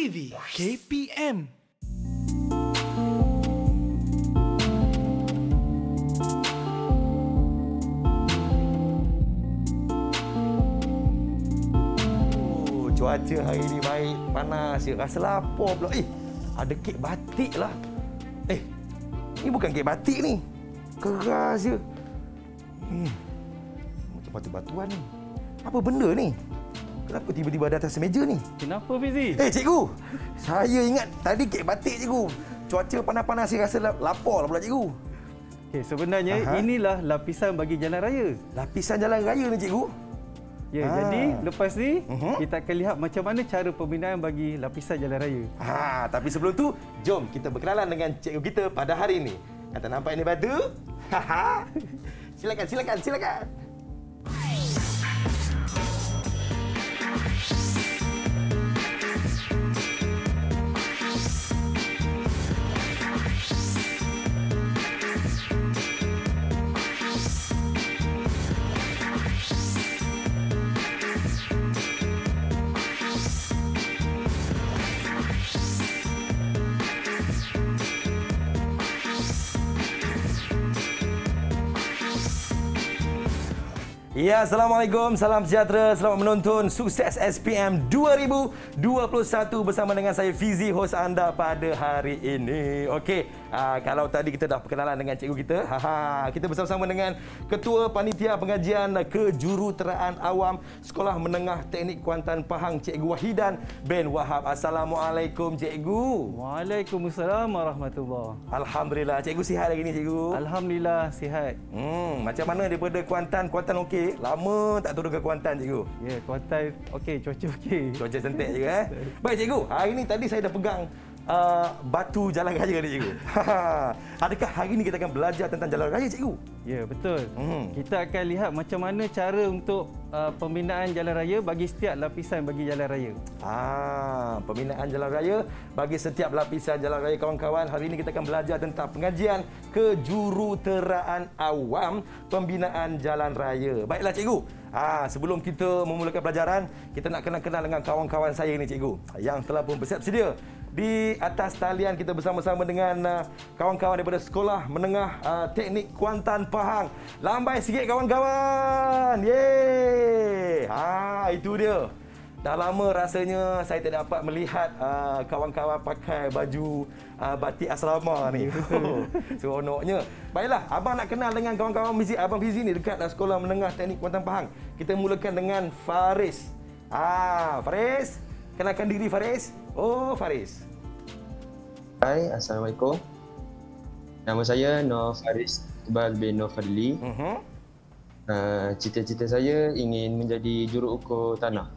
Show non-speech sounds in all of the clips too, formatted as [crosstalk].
TV KPM. Oh, cuaca hari ini baik, panas. Saya rasa lapar pula. Eh, ada kek batik lah. Eh, ini bukan kek batik ni. Keras je. Eh, macam batu-batuan ni. Apa benda ni? Kenapa tiba-tiba ada atas meja ni? Kenapa Fizi? Eh, hey, cikgu. Saya ingat tadi kek batik cikgu. Cuaca panas-panas saya rasa lapar pula cikgu. Okey, sebenarnya Aha. inilah lapisan bagi jalan raya. Lapisan jalan raya ni cikgu. Ya, ha. jadi lepas ni uh-huh. kita akan lihat macam mana cara pembinaan bagi lapisan jalan raya. Ha, tapi sebelum tu, jom kita berkenalan dengan cikgu kita pada hari ini. Kata nampak ini batu? [laughs] Ha Silakan, silakan, silakan. Ya, Assalamualaikum, salam sejahtera, selamat menonton Sukses SPM 2021 bersama dengan saya Fizi, host anda pada hari ini. Okey, Uh, kalau tadi kita dah perkenalan dengan cikgu kita haha kita bersama-sama dengan ketua panitia pengajian kejuruteraan awam sekolah menengah teknik Kuantan Pahang cikgu Wahidan bin Wahab assalamualaikum cikgu Waalaikumsalam warahmatullahi alhamdulillah cikgu sihat lagi ni cikgu alhamdulillah sihat hmm macam mana daripada Kuantan Kuantan okey okey? Lama tak turun ke Kuantan, cikgu? Ya, yeah, Kuantan okey, cuaca okey. Cuaca sentik juga, eh? [laughs] Baik, cikgu. Hari ini tadi saya dah pegang Ah, batu jalan raya ni cikgu. [laughs] Adakah hari ini kita akan belajar tentang jalan raya cikgu? Ya, betul. Hmm. Kita akan lihat macam mana cara untuk uh, pembinaan jalan raya bagi setiap lapisan bagi jalan raya. Ah, pembinaan jalan raya bagi setiap lapisan jalan raya kawan-kawan. Hari ini kita akan belajar tentang pengajian kejuruteraan awam pembinaan jalan raya. Baiklah cikgu. Ah, sebelum kita memulakan pelajaran, kita nak kenal-kenal dengan kawan-kawan saya ini, cikgu yang telah pun bersiap sedia di atas talian kita bersama-sama dengan uh, kawan-kawan daripada Sekolah Menengah uh, Teknik Kuantan Pahang. Lambai sikit kawan-kawan. Yeay! Ha, ah, itu dia. Dah lama rasanya saya tidak dapat melihat uh, kawan-kawan pakai baju uh, batik asrama ni. [laughs] Oh, seronoknya. Baiklah, abang nak kenal dengan kawan-kawan Fizi abang Fizi ni dekat sekolah menengah teknik Kuantan Pahang. Kita mulakan dengan Faris. Ah, Faris. Kenalkan diri Faris. Oh, Faris. Hai, Assalamualaikum. Nama saya Noor Faris Iqbal bin Noor Fadli. Uh-huh. Mhm. Uh, huh ah, cita cita saya ingin menjadi juru ukur tanah.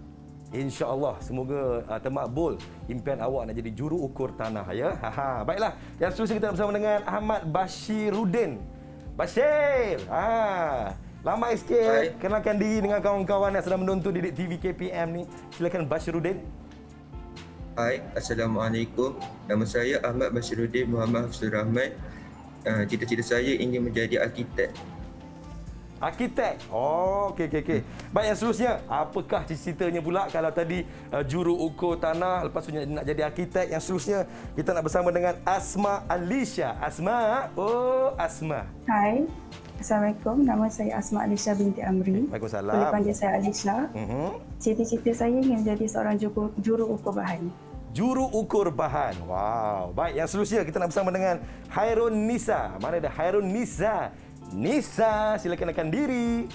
InsyaAllah semoga uh, termakbul impian awak nak jadi juru ukur tanah ya. Haha. Baiklah. Yang seterusnya kita bersama dengan Ahmad Bashiruddin. Bashir. Ha. Lama sikit. Hai. Kenalkan diri dengan kawan-kawan yang sedang menonton Didik TV KPM ni. Silakan Bashiruddin. Hai, Assalamualaikum. Nama saya Ahmad Bashiruddin Muhammad Hafsul Rahmat. Uh, cita-cita saya ingin menjadi arkitek. Arkitek. Oh, okey okey okey. Baik yang seterusnya, apakah ceritanya pula kalau tadi uh, juru ukur tanah lepas tu nak jadi arkitek yang seterusnya kita nak bersama dengan Asma Alicia. Asma, oh Asma. Hai. Assalamualaikum. Nama saya Asma Alicia binti Amri. Eh, waalaikumsalam. Boleh panggil saya Alicia. Uh-huh. Mhm. Cita-cita saya ingin jadi seorang juru, juru ukur bahan. Juru ukur bahan. Wow. Baik, yang seterusnya kita nak bersama dengan Hairun Nisa. Mana ada Hairun Nisa? Nisa, sila akan diri.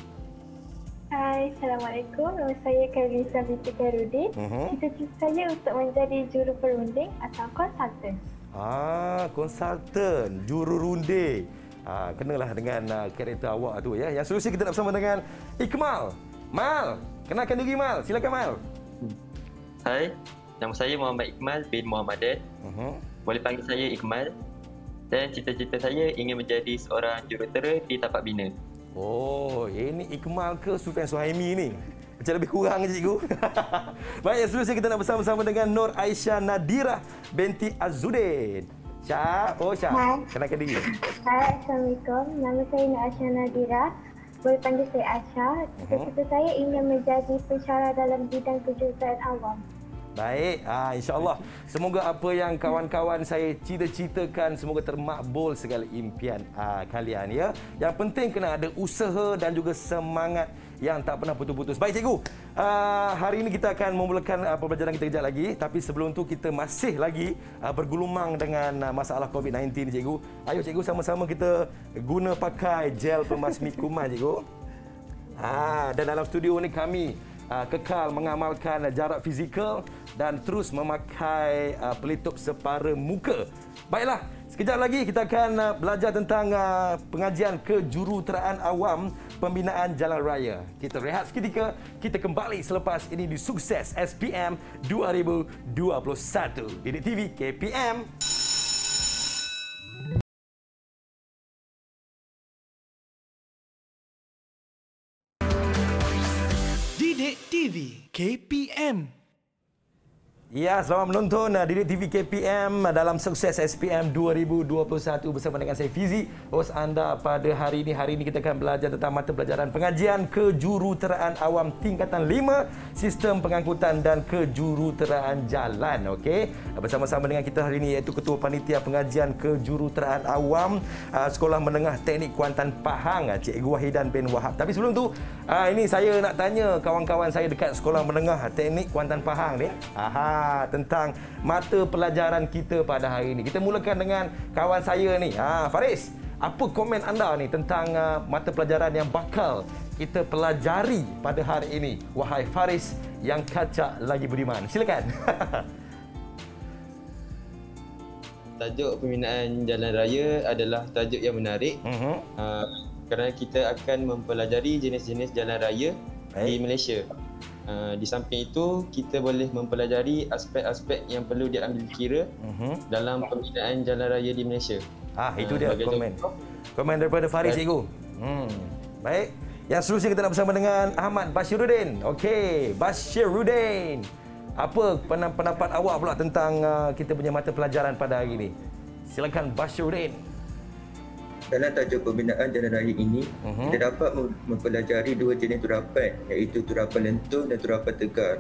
Hai, Assalamualaikum. Nama saya Karisa Binti Karudin. Mhm. Uh-huh. Cita-cita saya untuk menjadi juru perunding atau konsultan. Ah, konsultan, juru runding. Ah, kenalah dengan uh, karakter awak tu ya. Yang solusi kita nak bersama dengan Ikmal. Mal, kenalkan diri Mal. Silakan Mal. Hai, nama saya Muhammad Ikmal bin Muhammadan. Uh-huh. Boleh panggil saya Ikmal. Dan cita-cita saya ingin menjadi seorang jurutera di tapak bina. Oh, ini eh, Iqmal ke Sufian Suhaimi ini? Macam lebih kurang je, cikgu. [laughs] Baik, yang seterusnya kita nak bersama-sama dengan Nur Aisyah Nadira binti Azudin. Syah, oh Syah. Hai. diri. Hai, Assalamualaikum. Nama saya Nur Aisyah Nadira. Boleh panggil saya Aisyah. Mhm. Cita-cita saya ingin menjadi pencara dalam bidang kejurutaan awam. Baik, ha, insyaAllah. Semoga apa yang kawan-kawan saya cita-citakan semoga termakbul segala impian ha, kalian. Ya? Yang penting kena ada usaha dan juga semangat yang tak pernah putus-putus. Baik, cikgu. Uh, hari ini kita akan memulakan uh, pembelajaran kita kejap lagi. Tapi sebelum tu kita masih lagi uh, bergulumang dengan uh, masalah COVID-19, cikgu. ayo cikgu sama-sama kita guna pakai gel pemasmi kuman, cikgu. Ah, dan dalam studio ni kami uh, kekal mengamalkan jarak fizikal dan terus memakai uh, pelitup separa muka. Baiklah, sekejap lagi kita akan uh, belajar tentang uh, pengajian kejuruteraan awam pembinaan jalan raya. Kita rehat seketika, kita kembali selepas ini di Sukses SPM 2021. Didik TV KPM. TV KPM. Ya, selamat menonton uh, Didik TV KPM uh, dalam sukses SPM 2021 bersama dengan saya Fizi, host anda pada hari ini. Hari ini kita akan belajar tentang mata pelajaran pengajian kejuruteraan awam tingkatan 5, sistem pengangkutan dan kejuruteraan jalan. Okey, uh, bersama-sama dengan kita hari ini iaitu Ketua Panitia Pengajian Kejuruteraan Awam Sekolah Menengah Teknik Kuantan Pahang, Cikgu Wahidan bin Wahab. Tapi sebelum tu, Ha, ini saya nak tanya kawan-kawan saya dekat sekolah menengah teknik Kuantan Pahang ni. Aha, tentang mata pelajaran kita pada hari ini. Kita mulakan dengan kawan saya ni. Ha, Faris, apa komen anda ni tentang uh, mata pelajaran yang bakal kita pelajari pada hari ini? Wahai Faris yang kacak lagi budiman. Silakan. [laughs] tajuk peminaan jalan raya adalah tajuk yang menarik. Uh-huh. Uh, kerana kita akan mempelajari jenis-jenis jalan raya Baik. di Malaysia. Uh, di samping itu, kita boleh mempelajari aspek-aspek yang perlu diambil kira uh-huh. dalam pembinaan jalan raya di Malaysia. Ah, itu ah, dia komen. Jauh. Komen daripada Farid Baik. cikgu. Hmm. Baik. Yang seterusnya kita nak bersama dengan Ahmad Bashiruddin. Okey, Bashiruddin. Apa pendapat awak pula tentang uh, kita punya mata pelajaran pada hari ini? Silakan Bashiruddin dalam tajuk pembinaan jalan raya ini uh-huh. kita dapat mempelajari dua jenis turapan iaitu turapan lentur dan turapan tegar.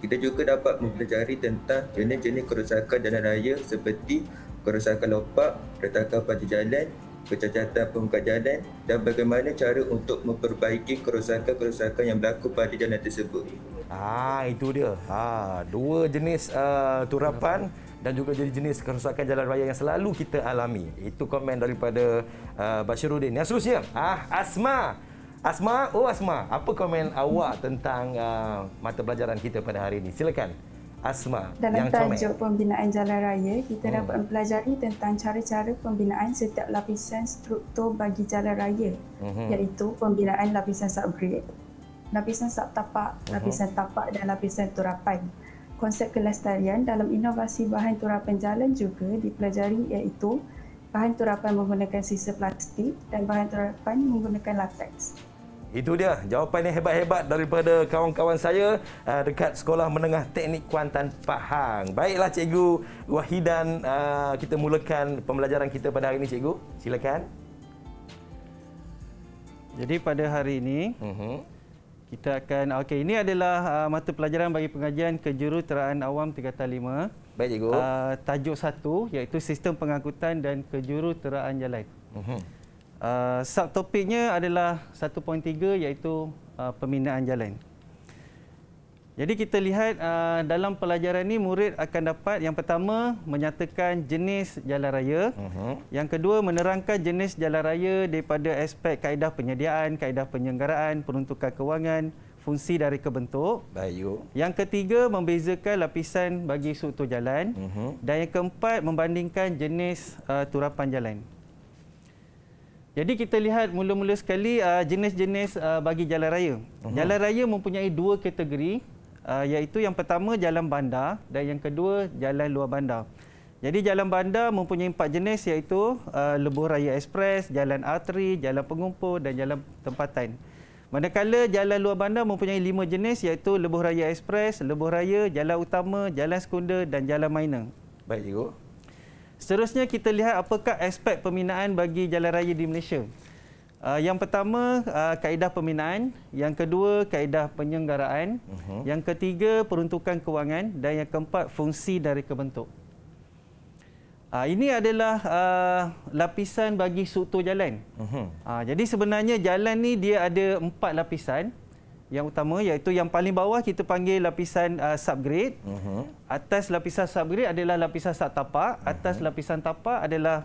Kita juga dapat mempelajari tentang jenis-jenis kerosakan jalan raya seperti kerosakan lopak, retakan pada jalan, kecacatan pengkat jalan dan bagaimana cara untuk memperbaiki kerosakan-kerosakan yang berlaku pada jalan tersebut. Ah itu dia. Ah, dua jenis uh, turapan dan juga jadi jenis kerosakan jalan raya yang selalu kita alami. Itu komen daripada uh, Bashiruddin. Yang seterusnya, ah Asma. Asma, oh Asma, apa komen awak tentang uh, mata pelajaran kita pada hari ini? Silakan. Asma Dalam yang tajuk comel. pembinaan jalan raya, kita hmm. dapat mempelajari tentang cara-cara pembinaan setiap lapisan struktur bagi jalan raya hmm. iaitu pembinaan lapisan subgrade, lapisan subtapak, hmm. lapisan tapak dan lapisan turapan. Hmm konsep kelestarian dalam inovasi bahan turapan jalan juga dipelajari iaitu bahan turapan menggunakan sisa plastik dan bahan turapan menggunakan latex. Itu dia jawapan yang hebat-hebat daripada kawan-kawan saya ah, dekat Sekolah Menengah Teknik Kuantan Pahang. Baiklah Cikgu Wahidan, ah, kita mulakan pembelajaran kita pada hari ini Cikgu. Silakan. Jadi pada hari ini, uh-huh. Kita akan okey ini adalah uh, mata pelajaran bagi pengajian kejuruteraan awam tingkatan 5. Baik cikgu. Uh, tajuk 1 iaitu sistem pengangkutan dan kejuruteraan jalan. Uh-huh. Uh, subtopiknya adalah 1.3 iaitu uh, pembinaan jalan. Jadi kita lihat uh, dalam pelajaran ini murid akan dapat yang pertama menyatakan jenis jalan raya. Uh-huh. Yang kedua menerangkan jenis jalan raya daripada aspek kaedah penyediaan, kaedah penyelenggaraan, peruntukan kewangan, fungsi dari kebentuk. Bayu. Yang ketiga membezakan lapisan bagi suatu jalan. Uh-huh. Dan yang keempat membandingkan jenis uh, turapan jalan. Jadi kita lihat mula-mula sekali uh, jenis-jenis uh, bagi jalan raya. Uh-huh. Jalan raya mempunyai dua kategori uh, iaitu yang pertama jalan bandar dan yang kedua jalan luar bandar. Jadi jalan bandar mempunyai empat jenis iaitu uh, lebuh raya ekspres, jalan arteri, jalan pengumpul dan jalan tempatan. Manakala jalan luar bandar mempunyai lima jenis iaitu lebuh raya ekspres, lebuh raya, jalan utama, jalan sekunder dan jalan minor. Baik, Cikgu. Seterusnya kita lihat apakah aspek pembinaan bagi jalan raya di Malaysia. Uh, yang pertama uh, kaedah pembinaan, yang kedua kaedah penyenggaraan, uh-huh. Mhm. yang ketiga peruntukan kewangan dan yang keempat fungsi dari kebentuk. Uh, ini adalah uh, lapisan bagi struktur jalan. Uh-huh. Uh, jadi sebenarnya jalan ni dia ada empat lapisan. Yang utama iaitu yang paling bawah kita panggil lapisan uh, subgrade. Uh-huh. Atas lapisan subgrade adalah lapisan sub uh-huh. atas lapisan tapak adalah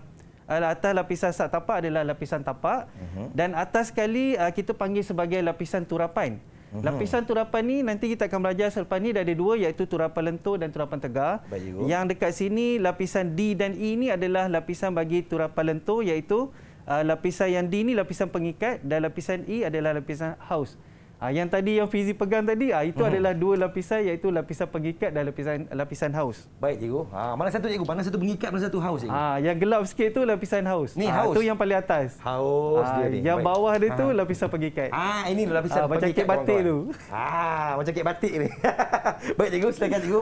atas lapisan sat tapak adalah lapisan tapak uh-huh. dan atas sekali uh, kita panggil sebagai lapisan turapan. Uh-huh. Lapisan turapan ni nanti kita akan belajar selepas ni ada dua iaitu turapan lentur dan turapan tegar. Baik, Yang dekat sini lapisan D dan E ini adalah lapisan bagi turapan lentur iaitu Uh, lapisan yang D ini lapisan pengikat dan lapisan E adalah lapisan house. Uh-huh. Ah yang tadi yang fizi pegang tadi ah itu hmm. adalah dua lapisan iaitu lapisan pengikat dan lapisan lapisan haus. Baik cikgu. Ha mana satu cikgu? Mana satu pengikat mana satu haus cikgu? Ha yang gelap sikit itu lapisan haus. Ini ah, haus. Ha, tu yang paling atas. Haus ha, dia ni. Yang baik. bawah dia tu ha. lapisan pengikat. Ah ha, ini lapisan ha, pengikat. Macam kek batik kawan Ah ha, macam kek batik ni. [laughs] baik cikgu silakan cikgu.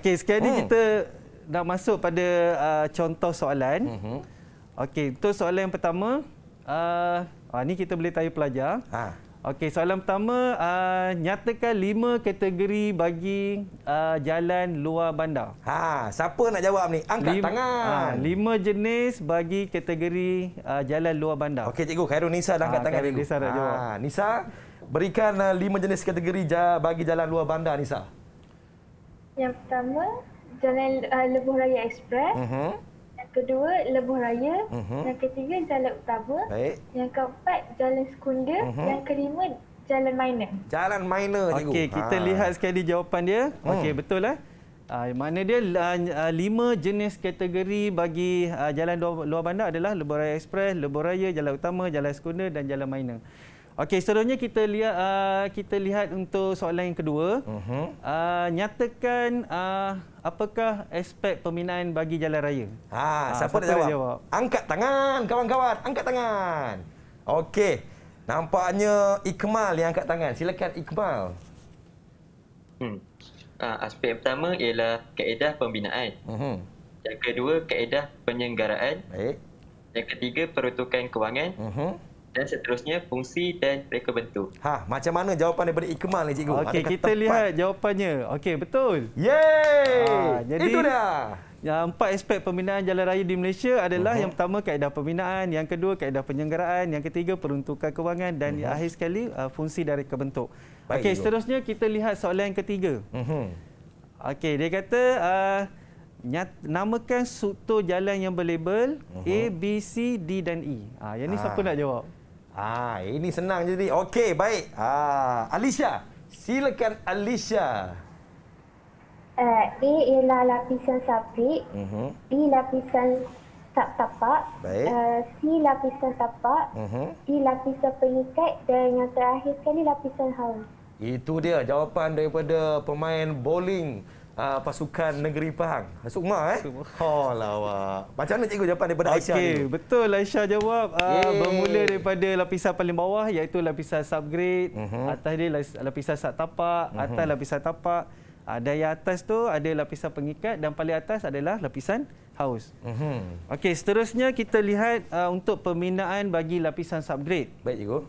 Okey sekarang hmm. ni kita nak masuk pada uh, contoh soalan. Mhm. Okey, untuk soalan yang pertama, uh, ah ni kita boleh tanya pelajar. Ha. Okey, soalan pertama, uh, nyatakan lima kategori bagi uh, jalan luar bandar. Ha, siapa nak jawab ni? Angkat lima, tangan. Ha, lima jenis bagi kategori uh, jalan luar bandar. Okey, cikgu Khairul Nisa dah ha, angkat ha, tangan cikgu. Nisa dah ha, jawab. Ha, Nisa, berikan uh, lima jenis kategori bagi jalan luar bandar Nisa. Yang pertama, jalan uh, Lebuh Raya Express. Uh-huh kedua lebuh raya, uh-huh. yang ketiga jalan utama, Baik. yang keempat jalan sekunder, uh-huh. Mhm. yang kelima jalan minor. Jalan minor cikgu. Okey, kita ha. lihat sekali jawapan dia. Hmm. Okey, betul eh? uh, mana dia uh, lima jenis kategori bagi uh, jalan luar, bandar adalah lebuh raya ekspres, lebuh raya, jalan utama, jalan sekunder dan jalan minor. Okey, seterusnya kita lihat uh, kita lihat untuk soalan yang kedua. Uh-huh. Uh, nyatakan uh, apakah aspek pembinaan bagi jalan raya? Ha, ah, siapa, siapa nak jawab? jawab? Angkat tangan kawan-kawan, angkat tangan. Okey. Nampaknya Ikmal yang angkat tangan. Silakan Ikmal. Hmm. Uh, aspek pertama ialah kaedah pembinaan. Uh-huh. Yang kedua kaedah penyenggaraan. Baik. Yang ketiga peruntukan kewangan. Uh-huh dan seterusnya fungsi dan reka bentuk. Ha, macam mana jawapan daripada Ikmal ni cikgu? Okay, kita tepat? lihat jawapannya. Okey, betul. Yeay! Ha, jadi... Itu dah. Ya, empat aspek pembinaan jalan raya di Malaysia adalah uh-huh. yang pertama kaedah pembinaan, yang kedua kaedah penyenggaraan, yang ketiga peruntukan kewangan dan uh-huh. akhir sekali uh, fungsi dari kebentuk. Okey, seterusnya kita lihat soalan yang ketiga. Uh-huh. Okey, dia kata uh, nyat- namakan struktur jalan yang berlabel uh-huh. A, B, C, D dan E. Ah, uh, yang ni uh. siapa ah. nak jawab? Ah, ini senang jadi ni. Okey, baik. Ah, ha, Alicia, silakan Alicia. Uh, eh, A ialah lapisan sabit, uh-huh. Mhm. B lapisan tap tapak, baik. Uh, C lapisan tapak, uh-huh. D lapisan pengikat dan yang terakhir sekali lapisan hawa. Itu dia jawapan daripada pemain bowling uh, pasukan negeri Pahang? Sukma eh? Sukma. Oh lawak. Macam mana cikgu jawapan daripada Aisyah ni? Betul Aisyah jawab. Uh, bermula daripada lapisan paling bawah iaitu lapisan subgrade. Uh-huh. Atas dia lapisan sat tapak. Uh-huh. Atas lapisan tapak. Ada ah, yang atas tu ada lapisan pengikat dan paling atas adalah lapisan house. Uh-huh. Mhm. Okey seterusnya kita lihat uh, untuk pembinaan bagi lapisan subgrade. Baik cikgu.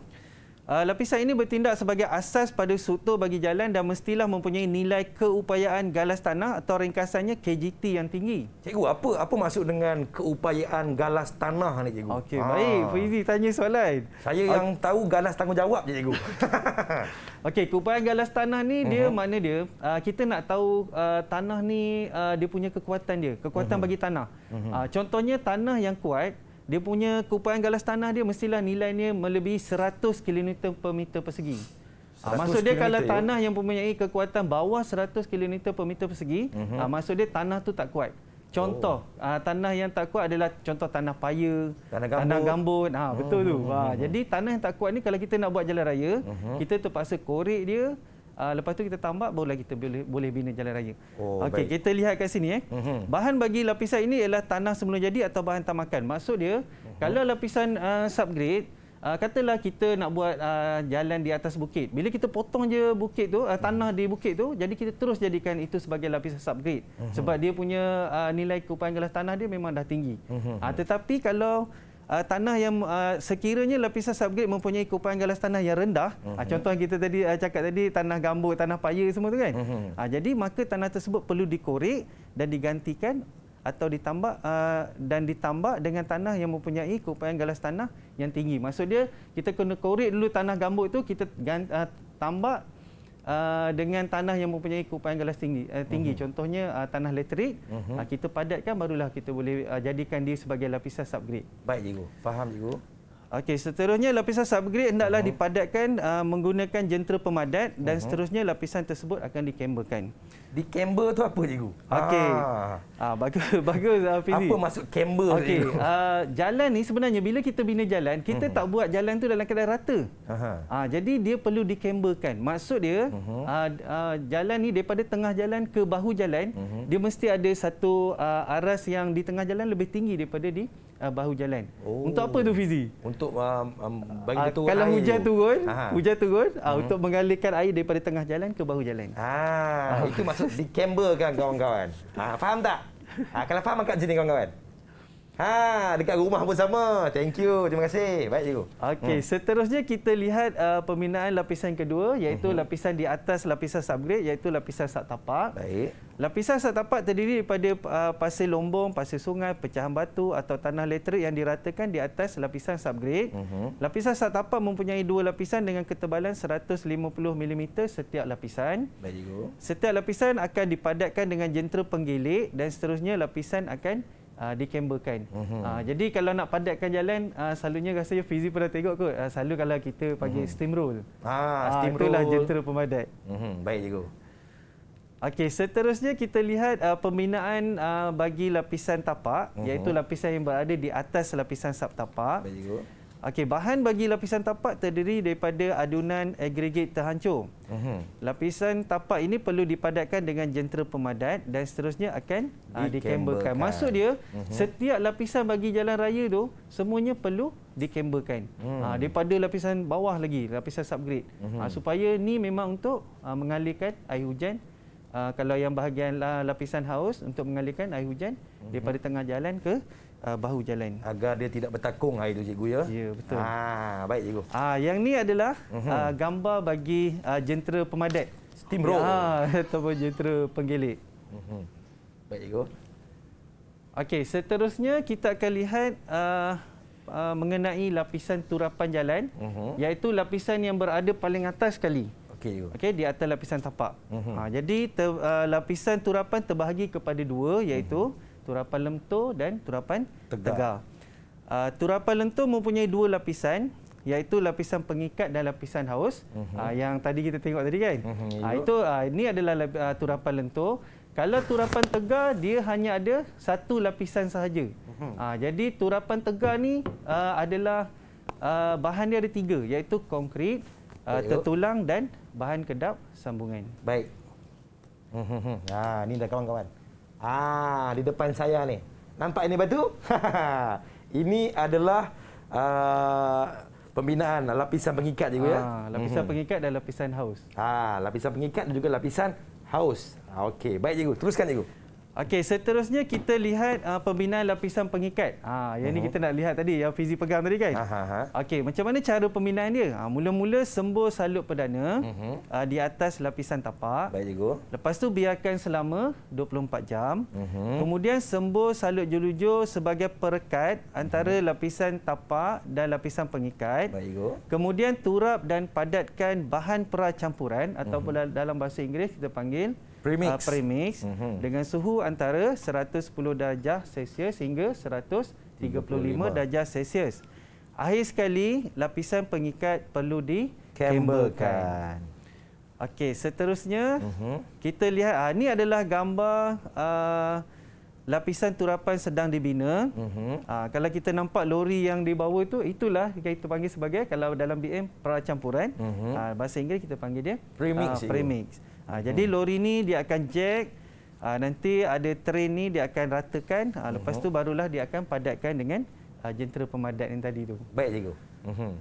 Uh, lapisan ini bertindak sebagai asas pada struktur bagi jalan dan mestilah mempunyai nilai keupayaan galas tanah atau ringkasannya KGT yang tinggi. Cikgu, apa apa maksud dengan keupayaan galas tanah ni cikgu? Okey, ha. baik. Fizi tanya soalan. Saya yang uh, tahu galas tanggungjawab je cikgu. [laughs] [laughs] Okey, keupayaan galas tanah ni dia uh-huh. mana dia? Uh, kita nak tahu uh, tanah ni uh, dia punya kekuatan dia, kekuatan uh-huh. bagi tanah. Uh-huh. Uh, contohnya tanah yang kuat dia punya kupuan galas tanah dia mestilah nilainya melebihi 100 km per meter persegi. Ha, maksud dia kalau ya? tanah ya? yang mempunyai kekuatan bawah 100 km per meter persegi, uh-huh. ha, mhm. maksud dia tanah tu tak kuat. Contoh, oh. uh, tanah yang tak kuat adalah contoh tanah paya, tanah gambut. Tanah gambut. Ha, betul hmm. tu. Ha, mhm, mhm, Jadi tanah yang tak kuat ni kalau kita nak buat jalan raya, uh-huh. kita terpaksa korek dia, Uh, lepas tu kita tambah barulah kita boleh boleh bina jalan raya. Oh, Okey, kita lihat kat sini eh. Uhum. Bahan bagi lapisan ini ialah tanah semula jadi atau bahan tamakan. Maksud dia uhum. kalau lapisan uh, subgrade Uh, katalah kita nak buat uh, jalan di atas bukit. Bila kita potong je bukit tu, uh, tanah mhm. di bukit tu, jadi kita terus jadikan itu sebagai lapisan subgrade. Uh-huh. Sebab dia punya uh, nilai keupayaan gelas tanah dia memang dah tinggi. Uh-huh. Uh, tetapi kalau uh, tanah yang uh, sekiranya lapisan subgrade mempunyai kupuan galas tanah yang rendah, uh-huh. uh, mhm. contoh kita tadi uh, cakap tadi tanah gambut, tanah paya semua tu kan. Uh-huh. Uh, jadi maka tanah tersebut perlu dikorek dan digantikan atau ditambah uh, dan ditambah dengan tanah yang mempunyai kupuan galas tanah yang tinggi. Maksud dia kita kena korek dulu tanah gambut tu kita uh, tambah Uh, dengan tanah yang mempunyai kupaian galas tinggi uh, tinggi uh mhm. -huh. contohnya uh, tanah letrik, uh -huh. Mhm. uh, kita padatkan barulah kita boleh uh, jadikan dia sebagai lapisan subgrade baik cikgu faham cikgu Okey, seterusnya lapisan subgrade hendaklah uh mhm. -huh. dipadatkan uh, menggunakan jentera pemadat dan uh -huh. seterusnya lapisan tersebut akan dikemberkan di camber tu apa cikgu? Okey. Ah. ah bagus [laughs] bagus Afizi. Apa maksud camber tu? Okey. Ah, jalan ni sebenarnya bila kita bina jalan, kita uh tak buat jalan tu dalam keadaan rata. Ah, jadi dia perlu dikemberkan. Maksud dia uh-huh. ah, jalan ni daripada tengah jalan ke bahu jalan, uh-huh. dia mesti ada satu ah, aras yang di tengah jalan lebih tinggi daripada di Uh, bahu jalan. Oh. Untuk apa tu Fizi? Untuk uh, um, bagi uh, turun kalau air hujan, tu. turun, hujan turun, hujan turun uh-huh. untuk mengalirkan air daripada tengah jalan ke bahu jalan. Ah, uh. itu maksud di camber kan kawan-kawan. Ha, faham tak? Ha, kalau faham angkat jenis kawan-kawan. Ah, dekat rumah pun sama. Thank you. Terima kasih. Baik cikgu. Okey, hmm. seterusnya kita lihat uh, pembinaan lapisan kedua iaitu uh-huh. lapisan di atas lapisan subgrade iaitu lapisan sub tapak. Baik. Lapisan sub tapak terdiri daripada uh, pasir lombong, pasir sungai, pecahan batu atau tanah laterit yang diratakan di atas lapisan subgrade. Uh-huh. Lapisan sub tapak mempunyai dua lapisan dengan ketebalan 150 mm setiap lapisan. Baik cikgu. Setiap lapisan akan dipadatkan dengan jentera penggilik dan seterusnya lapisan akan uh, dikemberkan. Uh-huh. Mhm. Uh, jadi kalau nak padatkan jalan, uh, selalunya rasa je fizik pernah tengok kot. Uh, selalu kalau kita pakai uh-huh. Mhm. steam roll. Ah, steam uh, itulah roll. jentera pemadat. Uh-huh. Baik juga. Okey, seterusnya kita lihat uh, pembinaan uh, bagi lapisan tapak, uh-huh. iaitu lapisan yang berada di atas lapisan sub tapak. Baik cikgu. Okey, bahan bagi lapisan tapak terdiri daripada adunan agregat terhancur. Uh-huh. Lapisan tapak ini perlu dipadatkan dengan jentera pemadat dan seterusnya akan uh, ah, dikemberkan. Maksud dia, uh-huh. setiap lapisan bagi jalan raya tu semuanya perlu dikemberkan. uh-huh. Hmm. Ah, uh, daripada lapisan bawah lagi, lapisan subgrade. Uh-huh. Uh, supaya ni memang untuk uh, mengalirkan air hujan uh, kalau yang bahagian uh, lapisan haus untuk mengalirkan air hujan uh-huh. daripada tengah jalan ke uh, bahu jalan agar dia tidak bertakung air ah, tu cikgu ya. Ya betul. Ah baik cikgu. Ah yang ni adalah uh-huh. uh, gambar bagi uh, jentera pemadat steamroll ya, [laughs] ataupun jentera penggelik. Uh-huh. Mhm. Baik cikgu. Okey seterusnya kita akan lihat uh, uh, mengenai lapisan turapan jalan uh-huh. iaitu lapisan yang berada paling atas sekali. Okey cikgu. Okey di atas lapisan tapak. Uh-huh. Ha, jadi ter, uh, lapisan turapan terbahagi kepada dua iaitu uh turapan lentur dan turapan tegar. tegar. Uh, turapan lentur mempunyai dua lapisan iaitu lapisan pengikat dan lapisan haus uh-huh. uh, yang tadi kita tengok tadi kan. Uh-huh. Uh, itu uh, ini adalah uh, turapan lentur. Kalau turapan tegar dia hanya ada satu lapisan sahaja. Uh-huh. Uh, jadi turapan tegar ni uh, adalah uh, bahan dia ada tiga iaitu konkrit, uh, tertulang dan bahan kedap sambungan. Baik. Ha uh ni dah kawan-kawan. Ah, di depan saya ni. Nampak ini batu? [laughs] ini adalah uh, pembinaan lapisan pengikat juga ya? ah, ya. lapisan mm-hmm. pengikat dan lapisan haus. Ah, lapisan pengikat dan juga lapisan haus. Ah, Okey, baik cikgu, teruskan cikgu. Okey, seterusnya kita lihat uh, pembinaan lapisan pengikat. Ha, yang ini uh mhm. -huh. kita nak lihat tadi, yang fizik pegang tadi kan? Uh -huh. Okey, macam mana cara pembinaan dia? Ah, mula-mula ha, sembur salut perdana uh -huh. uh, di atas lapisan tapak. Baik, Cikgu. Lepas tu biarkan selama 24 jam. Uh mhm. -huh. Kemudian sembuh salut jelujur sebagai perekat antara uh mhm. -huh. lapisan tapak dan lapisan pengikat. Baik, Cikgu. Kemudian turap dan padatkan bahan peracampuran uh -huh. atau dalam bahasa Inggeris kita panggil premix, uh, premix mm -hmm. dengan suhu antara 110 darjah Celsius sehingga 135 darjah Celsius. Akhir sekali, lapisan pengikat perlu di dikembalkan. Okey, seterusnya uh mhm. -huh. kita lihat ah, ini adalah gambar ah, lapisan turapan sedang dibina. Uh mhm. -huh. ah, kalau kita nampak lori yang dibawa itu, itulah kita panggil sebagai kalau dalam BM peracampuran. Uh mhm. -huh. ah, bahasa Inggeris kita panggil dia premix. Ah, premix. Itu. Ha, jadi hmm. lori ni dia akan jack ha, nanti ada train ni dia akan ratakan ha, lepas tu hmm. barulah dia akan padatkan dengan ha, jentera pemadat yang tadi tu. Baik cikgu. Mhm.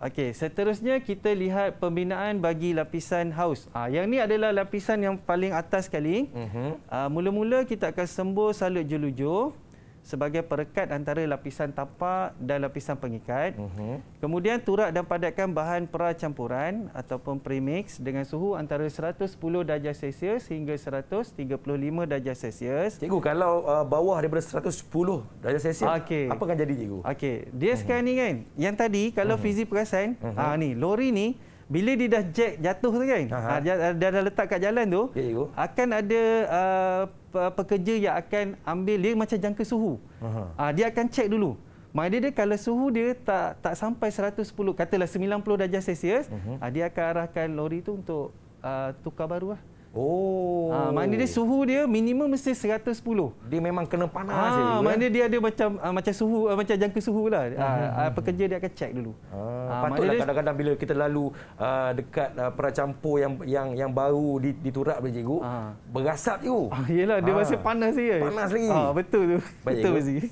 Okey, seterusnya kita lihat pembinaan bagi lapisan house. Ha, yang ni adalah lapisan yang paling atas sekali. Mhm. Ha, mula-mula kita akan sembur salut jelujur sebagai perekat antara lapisan tapak dan lapisan pengikat. Uh-huh. Kemudian turak dan padatkan bahan percampuran ataupun premix dengan suhu antara 110 darjah Celsius hingga 135 darjah Celsius. Cikgu kalau uh, bawah daripada 110 darjah Celsius okay. apa akan jadi cikgu? Okey. Dia uh-huh. Mhm. sekarang ni kan yang tadi kalau uh-huh. Mhm. fizik perasan uh-huh. ha ni lori ni bila dia dah jack jatuh tu kan uh dia dah letak kat jalan tu yeah, akan ada uh, pekerja yang akan ambil dia macam jangka suhu uh dia akan check dulu Maknanya dia kalau suhu dia tak tak sampai 110 katalah 90 darjah celsius uh-huh. dia akan arahkan lori itu untuk uh, tukar baru lah Oh. Ah, maknanya dia suhu dia minimum mesti 110. Dia memang kena panas ah, saja. Ya? maknanya dia ada macam uh, macam suhu uh, macam jangka suhu lah. Uh-huh. Uh, pekerja dia akan check dulu. Ah, ah patutlah kadang-kadang bila kita lalu uh, dekat uh, peracampur yang yang yang baru diturap oleh cikgu, ah. berasap tu. Ah, yelah, dia ah. masih panas dia. Panas lagi. Ah, betul tu. betul mesti. [laughs]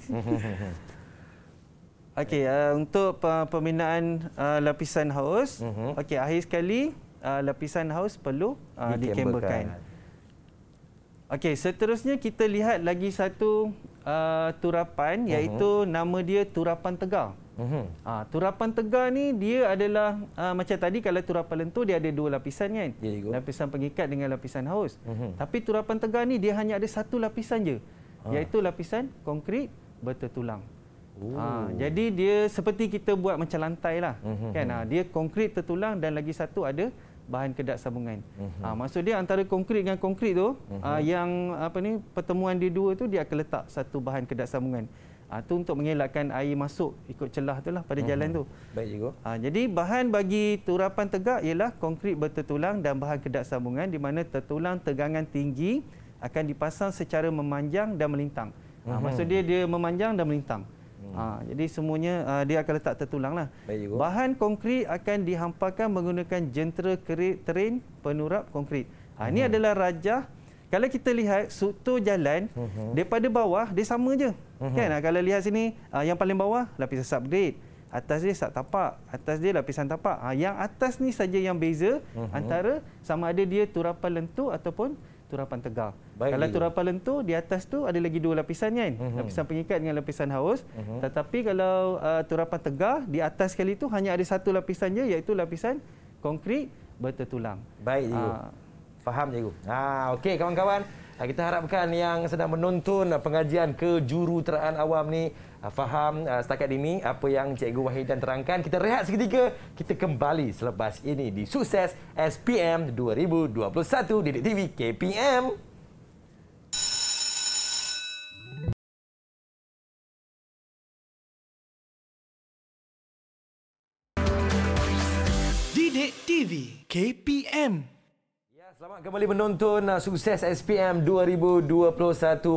Okey, uh, untuk uh, pembinaan uh, lapisan haus. Uh-huh. Okey, akhir sekali uh, lapisan haus perlu uh, dikemberkan. Okey, seterusnya kita lihat lagi satu uh, turapan mhm. iaitu uh-huh. nama dia turapan tegal. Uh-huh. Mhm. Ah, uh, turapan tegal ni dia adalah uh, macam tadi kalau turapan lentur dia ada dua lapisan kan? Ya, lapisan pengikat dengan lapisan haus. Uh-huh. Tapi turapan tegal ni dia hanya ada satu lapisan je uh-huh. iaitu lapisan konkrit bertulang. Uh, jadi dia seperti kita buat macam lantai lah, uh-huh. kan? Uh, dia konkrit tertulang dan lagi satu ada bahan kedak sambungan. Uh-huh. Ha, maksud dia antara konkrit dengan konkrit tu uh-huh. uh, yang apa ni pertemuan di dua tu dia akan letak satu bahan kedak sambungan. Ah uh, tu untuk mengelakkan air masuk ikut celah tu lah pada uh-huh. jalan tu. Baik juga. Ah, ha, jadi bahan bagi turapan tegak ialah konkrit bertetulang dan bahan kedak sambungan di mana tertulang tegangan tinggi akan dipasang secara memanjang dan melintang. Uh-huh. Ha, maksud dia dia memanjang dan melintang. Ha, jadi semuanya uh, dia akan letak tertulang lah. Bahan konkrit akan dihamparkan menggunakan jentera kerit terin penurap konkrit. Ha, ini hmm. adalah raja. Kalau kita lihat suatu jalan uh-huh. daripada bawah dia sama je. Uh-huh. Kan? kalau lihat sini yang paling bawah lapisan subgrade. Atas dia sub tapak. Atas dia lapisan tapak. Ha, yang atas ni saja yang beza uh-huh. antara sama ada dia turapan lentur ataupun turapan tegal. Baik. Kalau tu rapal lentur, di atas tu ada lagi dua lapisan kan? Mm-hmm. Lapisan pengikat dengan lapisan haus. Mm-hmm. Tetapi kalau uh, tu rapal tegak, di atas sekali tu hanya ada satu lapisan je iaitu lapisan konkrit bertetulang. Baik, cikgu. Uh, Faham, cikgu. Ah, Okey, kawan-kawan. Ah, kita harapkan yang sedang menonton pengajian kejuruteraan awam ni ah, faham setakat ini apa yang Cikgu Wahidan terangkan. Kita rehat seketika, kita kembali selepas ini di Sukses SPM 2021 di TV KPM. TV KPM. Ya, selamat kembali menonton uh, sukses SPM 2021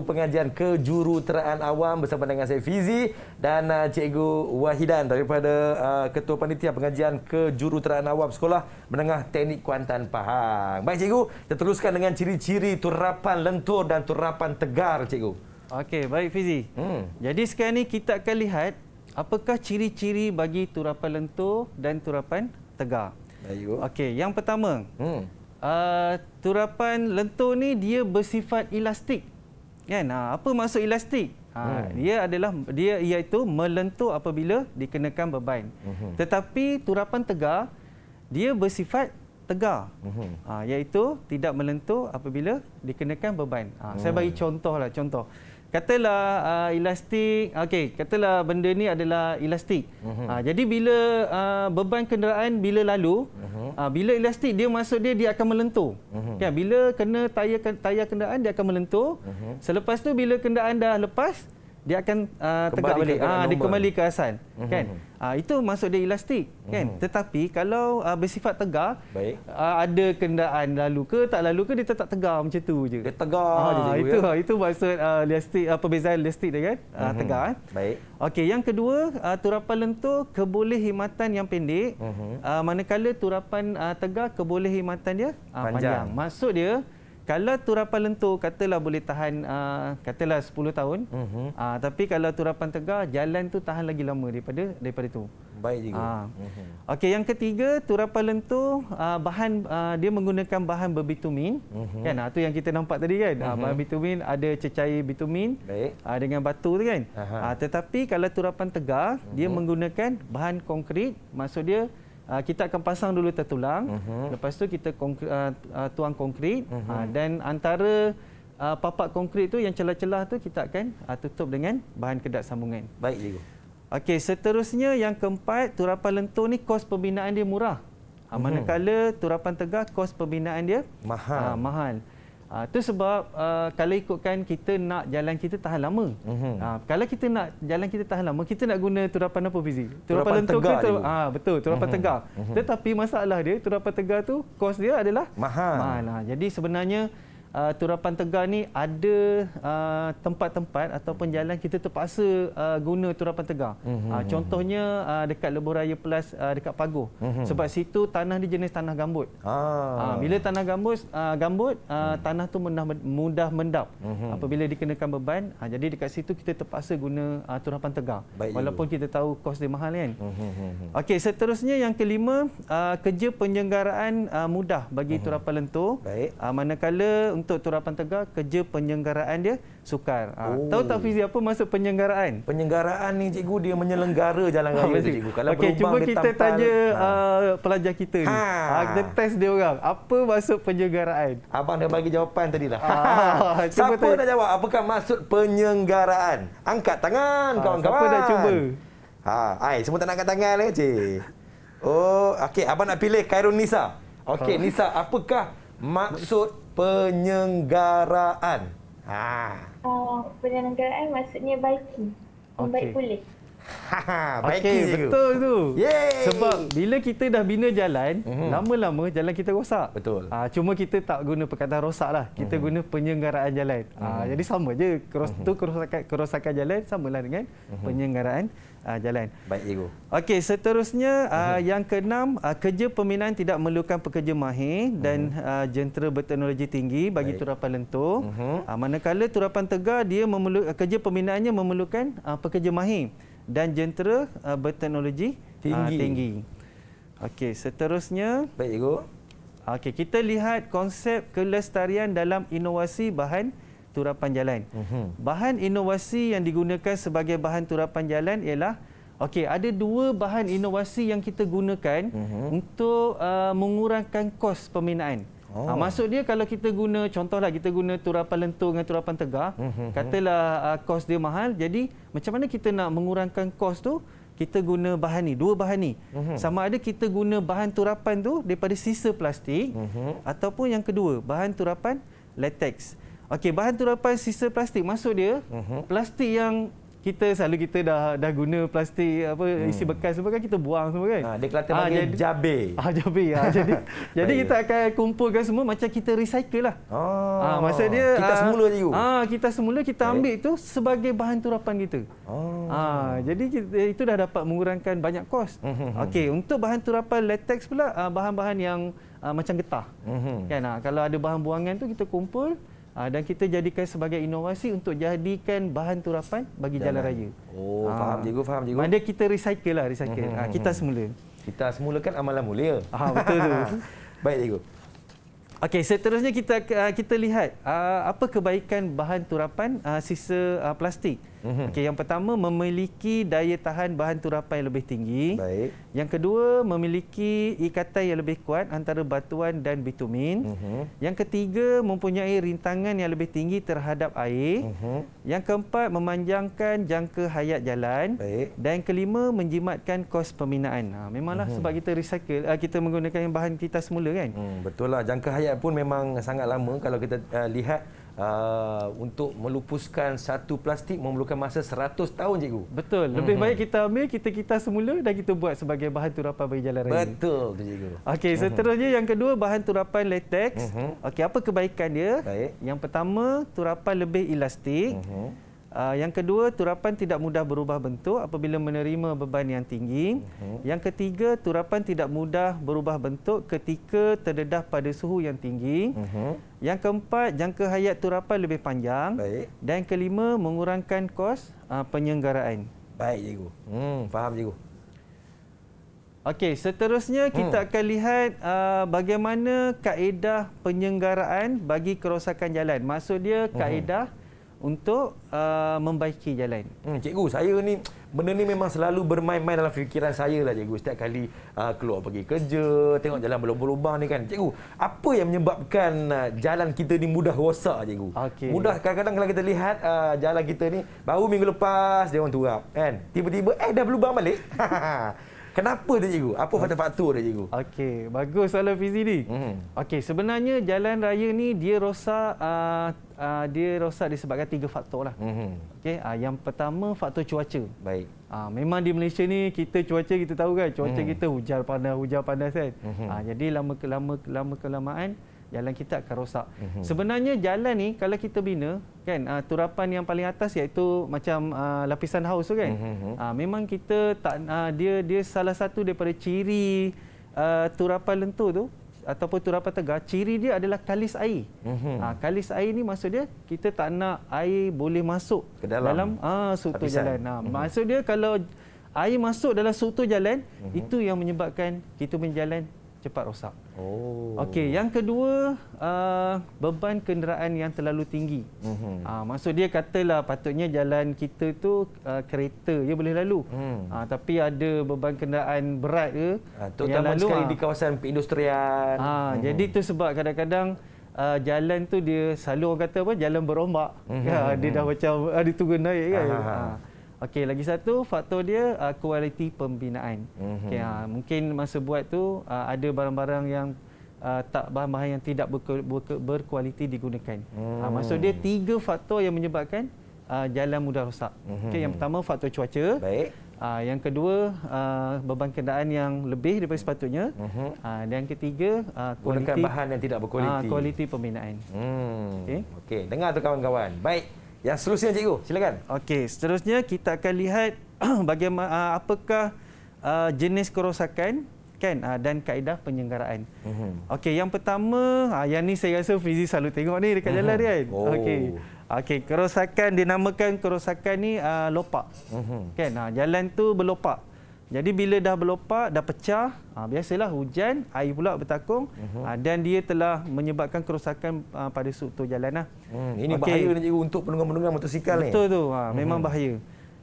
pengajian kejuruteraan awam bersama dengan saya Fizi dan uh, Cikgu Wahidan daripada uh, Ketua Panitia Pengajian Kejuruteraan Awam Sekolah Menengah Teknik Kuantan Pahang. Baik Cikgu, kita teruskan dengan ciri-ciri turapan lentur dan turapan tegar Cikgu. Okey, baik Fizi. Hmm. Jadi sekarang ni kita akan lihat apakah ciri-ciri bagi turapan lentur dan turapan tegar. Ayu. Okey, yang pertama. Hmm. Uh, turapan lentur ni dia bersifat elastik. Kan? Ha, apa maksud elastik? Ha, hmm. dia adalah dia iaitu melentur apabila dikenakan beban. Hmm. Tetapi turapan tegar dia bersifat tegar. Hmm. Ha, iaitu tidak melentur apabila dikenakan beban. Ha, hmm. saya bagi contohlah contoh. Lah, contoh katalah uh, elastik okey katalah benda ni adalah elastik uh-huh. uh, jadi bila uh, beban kenderaan bila lalu uh-huh. uh, bila elastik dia masuk dia dia akan melentur uh-huh. kan bila kena tayar tayar kenderaan dia akan melentur uh-huh. selepas tu bila kenderaan dah lepas dia akan uh, tegak balik ke ah, dia kembali ke asal mm-hmm. kan mhm. ah, itu maksud dia elastik mm-hmm. kan mhm. tetapi kalau uh, bersifat tegar uh, ada kendaraan lalu ke tak lalu ke dia tetap tegar macam tu je dia tegar ah, je itu ya? Ah, itu maksud uh, elastik uh, perbezaan elastik dia kan mm-hmm. tegar eh? baik okey yang kedua uh, turapan lentur keboleh himatan yang pendek mm-hmm. uh, manakala turapan uh, tegar keboleh himatan dia uh, panjang. panjang maksud dia kalau turapan lentur katalah boleh tahan uh, katalah 10 tahun uh-huh. uh, tapi kalau turapan tegar jalan tu tahan lagi lama daripada daripada tu baik juga uh. uh-huh. okey yang ketiga turapan lentur uh, bahan uh, dia menggunakan bahan berbitumin uh-huh. Mhm. kan uh, tu yang kita nampak tadi kan uh-huh. uh, bahan bitumin ada cecair bitumin Uh, dengan batu tu kan uh tetapi kalau turapan tegar uh-huh. dia menggunakan bahan konkrit maksud dia Ah, kita akan pasang dulu tertulang. Uh mhm. -huh. Lepas tu kita konkre, uh, uh, tuang konkrit uh -huh. Mhm. uh, dan antara uh, papak konkrit tu yang celah-celah tu kita akan uh, tutup dengan bahan kedap sambungan. Baik cikgu. Okey, seterusnya yang keempat, turapan lentur ni kos pembinaan dia murah. Uh -huh. Mhm. Manakala turapan tegak kos pembinaan dia mahal. Uh, mahal. Ah, itu uh, sebab uh, kalau ikutkan kita nak jalan kita tahan lama. Mm -hmm. uh, kalau kita nak jalan kita tahan lama, kita nak guna turapan apa fizik? Turapan, turapan lentur tegar ke? betul, turapan mm -hmm. tegar. Mm -hmm. Tetapi masalah dia, turapan tegar tu kos dia adalah mahal. mahal. Jadi sebenarnya uh, Turapan Tegar ni ada uh, tempat-tempat ataupun jalan kita terpaksa uh, guna Turapan Tegar. Mm-hmm. Uh, mhm, contohnya mhm. uh, dekat Lebuh Raya Plus uh, dekat Pagoh. Mm-hmm. Sebab situ tanah dia jenis tanah gambut. Ah. Uh, bila tanah gambut, uh, gambut uh, mm-hmm. tanah tu mudah, mudah mendap mm-hmm. apabila dikenakan beban. Uh, jadi dekat situ kita terpaksa guna uh, Turapan Tegar. Baik Walaupun juga. kita tahu kos dia mahal kan. Mm-hmm. Okey, seterusnya yang kelima, uh, kerja penyenggaraan uh, mudah bagi mm-hmm. Turapan Lentur. Baik. Uh, manakala untuk turapan tegar kerja penyenggaraan dia sukar. Ha, oh. Tahu tak Fizi apa maksud Penyenggaraan Penyelenggaraan ni cikgu dia menyelenggara jalan raya [laughs] tu cikgu. Kalau okay, cuba kita tampal, tanya ha. uh, pelajar kita ni. Ha. Uh, kita test dia orang. Apa maksud penyenggaraan? Abang dah bagi jawapan tadi lah. [laughs] Ah, ha. siapa tanya. nak jawab? Apakah maksud penyenggaraan? Angkat tangan ha, kawan-kawan. Siapa nak cuba? Ha, ai semua tak nak angkat tangan leh cik. Oh, okey abang nak pilih Khairun Nisa. Okey ah. Nisa, apakah maksud penyenggaraan. Ha. Oh, penyenggaraan maksudnya baiki. Okay. Baik pulih. Ha, ha, Okey, betul tu. Sebab bila kita dah bina jalan, mhm. lama-lama mm -hmm. jalan kita rosak. Betul. Ha, cuma kita tak guna perkataan rosak lah. Kita mm -hmm. guna penyenggaraan jalan. Mm -hmm. ha, jadi sama je. Keros mm -hmm. tu kerosakan, kerosakan jalan samalah dengan mm -hmm. penyenggaraan uh, jalan. Baik ego. Okey, seterusnya uh, yang keenam uh, kerja pembinaan tidak memerlukan pekerja mahir dan uh, jentera berteknologi tinggi bagi Baik. turapan lentur. Uh, manakala turapan tegar dia memerlukan kerja pembinaannya memerlukan uh, pekerja mahir dan jentera uh, berteknologi tinggi. Uh, tinggi. Okey, seterusnya Baik ego. Okey, kita lihat konsep kelestarian dalam inovasi bahan turapan jalan. Uhum. Bahan inovasi yang digunakan sebagai bahan turapan jalan ialah okey ada dua bahan inovasi yang kita gunakan uhum. untuk uh, mengurangkan kos pembinaan. Oh. Ha, maksud dia kalau kita guna contohlah kita guna turapan lentur dengan turapan tegar, uhum. Mhm. katalah uh, kos dia mahal, jadi macam mana kita nak mengurangkan kos tu? Kita guna bahan ni, dua bahan ni. Uhum. Sama ada kita guna bahan turapan tu daripada sisa plastik uhum. ataupun yang kedua, bahan turapan latex. Uhum. Okey, bahan tu turapan sisa plastik maksud dia uh-huh. plastik yang kita selalu kita dah dah guna plastik apa hmm. isi bekas semua kan kita buang semua kan. Ha dia kata ah, panggil ha, jabe. Ah ha, jabe. Ha, [laughs] jadi jadi kita akan kumpulkan semua macam kita recycle lah. Oh. Ah ha, masa dia kita ha, semula je. Ah ha, kita semula kita Baik. ambil tu sebagai bahan turapan kita. Oh. Ah ha, jadi kita, itu dah dapat mengurangkan banyak kos. Mhm, mhm, Okey untuk bahan turapan latex pula bahan-bahan yang Uh, macam getah. Mm-hmm. Kan? Uh, kalau ada bahan buangan tu kita kumpul, Ha, dan kita jadikan sebagai inovasi untuk jadikan bahan turapan bagi jalan, jalan raya. Oh, ha. faham cikgu, faham cikgu. Mana kita recycle lah, recycle. Ha, kita semula. Kita semula kan amalan mulia. Ha, betul tu. [laughs] Baik cikgu. Okey, seterusnya kita kita lihat apa kebaikan bahan turapan sisa plastik. Mm-hmm. Okey, yang pertama memiliki daya tahan bahan turapan yang lebih tinggi. Baik. Yang kedua memiliki ikatan yang lebih kuat antara batuan dan bitumen. Mm-hmm. Yang ketiga mempunyai rintangan yang lebih tinggi terhadap air. Mm-hmm. Yang keempat memanjangkan jangka hayat jalan. Baik. Dan yang kelima menjimatkan kos pembinaan. Ha, memanglah mm-hmm. sebab kita recycle, ah, kita menggunakan bahan kita semula kan. Mm, betul lah, jangka hayat pun memang sangat lama kalau kita uh, lihat. Uh, untuk melupuskan satu plastik memerlukan masa 100 tahun cikgu. Betul. Hmm. Lebih baik kita ambil kita kita semula dan kita buat sebagai bahan turapan bagi jalan raya. Betul tu cikgu. Okey, hmm. seterusnya yang kedua bahan turapan latex. Hmm. Okey, apa kebaikan dia? Baik. Yang pertama, turapan lebih elastik. Uh-huh. Uh, yang kedua, turapan tidak mudah berubah bentuk apabila menerima beban yang tinggi. Uh-huh. Yang ketiga, turapan tidak mudah berubah bentuk ketika terdedah pada suhu yang tinggi. Uh-huh. Yang keempat, jangka hayat turapan lebih panjang. Baik. Dan kelima, mengurangkan kos uh, penyenggaraan. Baik, cikgu. Hmm, faham, cikgu. Okey, seterusnya hmm. kita akan lihat uh, bagaimana kaedah penyenggaraan bagi kerosakan jalan. Maksud dia mhm. kaedah hmm untuk uh, membaiki jalan. Hmm, cikgu, saya ni benda ni memang selalu bermain-main dalam fikiran saya lah cikgu. Setiap kali uh, keluar pergi kerja, tengok jalan berlubang-lubang ni kan. Cikgu, apa yang menyebabkan uh, jalan kita ni mudah rosak cikgu? Okay. Mudah kadang-kadang kalau kita lihat uh, jalan kita ni baru minggu lepas dia orang turap kan. Tiba-tiba eh dah berlubang balik. [laughs] Kenapa dia cikgu? Apa hmm. faktor-faktor dia cikgu? Okey, bagus soalan fizik ni. Hmm. Okey, sebenarnya jalan raya ni dia rosak uh, uh, dia rosak disebabkan tiga faktor lah. Hmm. Okey, uh, yang pertama faktor cuaca. Baik. Uh, memang di Malaysia ni kita cuaca kita tahu kan, cuaca hmm. kita hujan panas, hujan panas kan. Hmm. Uh, jadi lama lama lama kelamaan jalan kita akan rosak. Mm -hmm. Sebenarnya jalan ni kalau kita bina kan uh, turapan yang paling atas iaitu macam uh, lapisan haus tu kan. Mm -hmm. uh, memang kita tak uh, dia dia salah satu daripada ciri uh, turapan lentur tu ataupun turapan tegar ciri dia adalah kalis air. Mm -hmm. uh, kalis air ni maksud dia kita tak nak air boleh masuk ke dalam, dalam uh, struktur jalan. Uh, mm -hmm. Maksud dia kalau air masuk dalam struktur jalan mm -hmm. itu yang menyebabkan kita menjalan cepat rosak. Oh. Okey, yang kedua uh, beban kenderaan yang terlalu tinggi. Mm-hmm. Uh, maksud dia katalah patutnya jalan kita tu uh, kereta ya boleh lalu. Mm. Uh, tapi ada beban kenderaan berat ke uh, terutama yang lalu, sekali uh, di kawasan perindustrian. Uh, mm-hmm. jadi tu sebab kadang-kadang uh, jalan tu dia selalu orang kata apa jalan berombak. Mm-hmm. Ya, dia dah mhm. macam uh, tunggu naik kan. Uh-huh. Uh. Okey, lagi satu faktor dia uh, kualiti pembinaan. Mm-hmm. Okay, uh, mungkin masa buat tu uh, ada barang-barang yang uh, tak bahan-bahan yang tidak berke, berke, berkualiti digunakan. Mm. Uh, hmm. maksud dia tiga faktor yang menyebabkan uh, jalan mudah rosak. Mm-hmm. Okey, yang pertama faktor cuaca. Baik. Uh, yang kedua uh, beban kenderaan yang lebih daripada sepatutnya. Mm-hmm. Uh, dan yang ketiga uh, kualiti gunakan bahan yang tidak berkualiti. Uh, kualiti pembinaan. Mm. Okey. Okey, dengar tu kawan-kawan. Baik. Yang seterusnya cikgu, silakan. Okey, seterusnya kita akan lihat [clears throat] bagaimana ah, apakah ah, jenis kerosakan kan ah, dan kaedah penyenggaraan. Uh mhm. -huh. Okey, yang pertama, uh, yang ni saya rasa fizik selalu tengok ni dekat uh -huh. jalan ni kan. Mhm. Oh. Okey. Okey, kerosakan dinamakan kerosakan ni uh, lopak. Uh mhm. -huh. Kan? Uh, jalan tu berlopak. Jadi bila dah berlopak, dah pecah, ha, biasalah hujan, air pula bertakung uh mhm. -huh. ha, dan dia telah menyebabkan kerosakan ha, pada struktur jalan. Lah. Hmm, ini okay. bahaya cikgu, untuk penunggang-penunggang motosikal ni. Betul tu, ha, uh memang hmm. bahaya.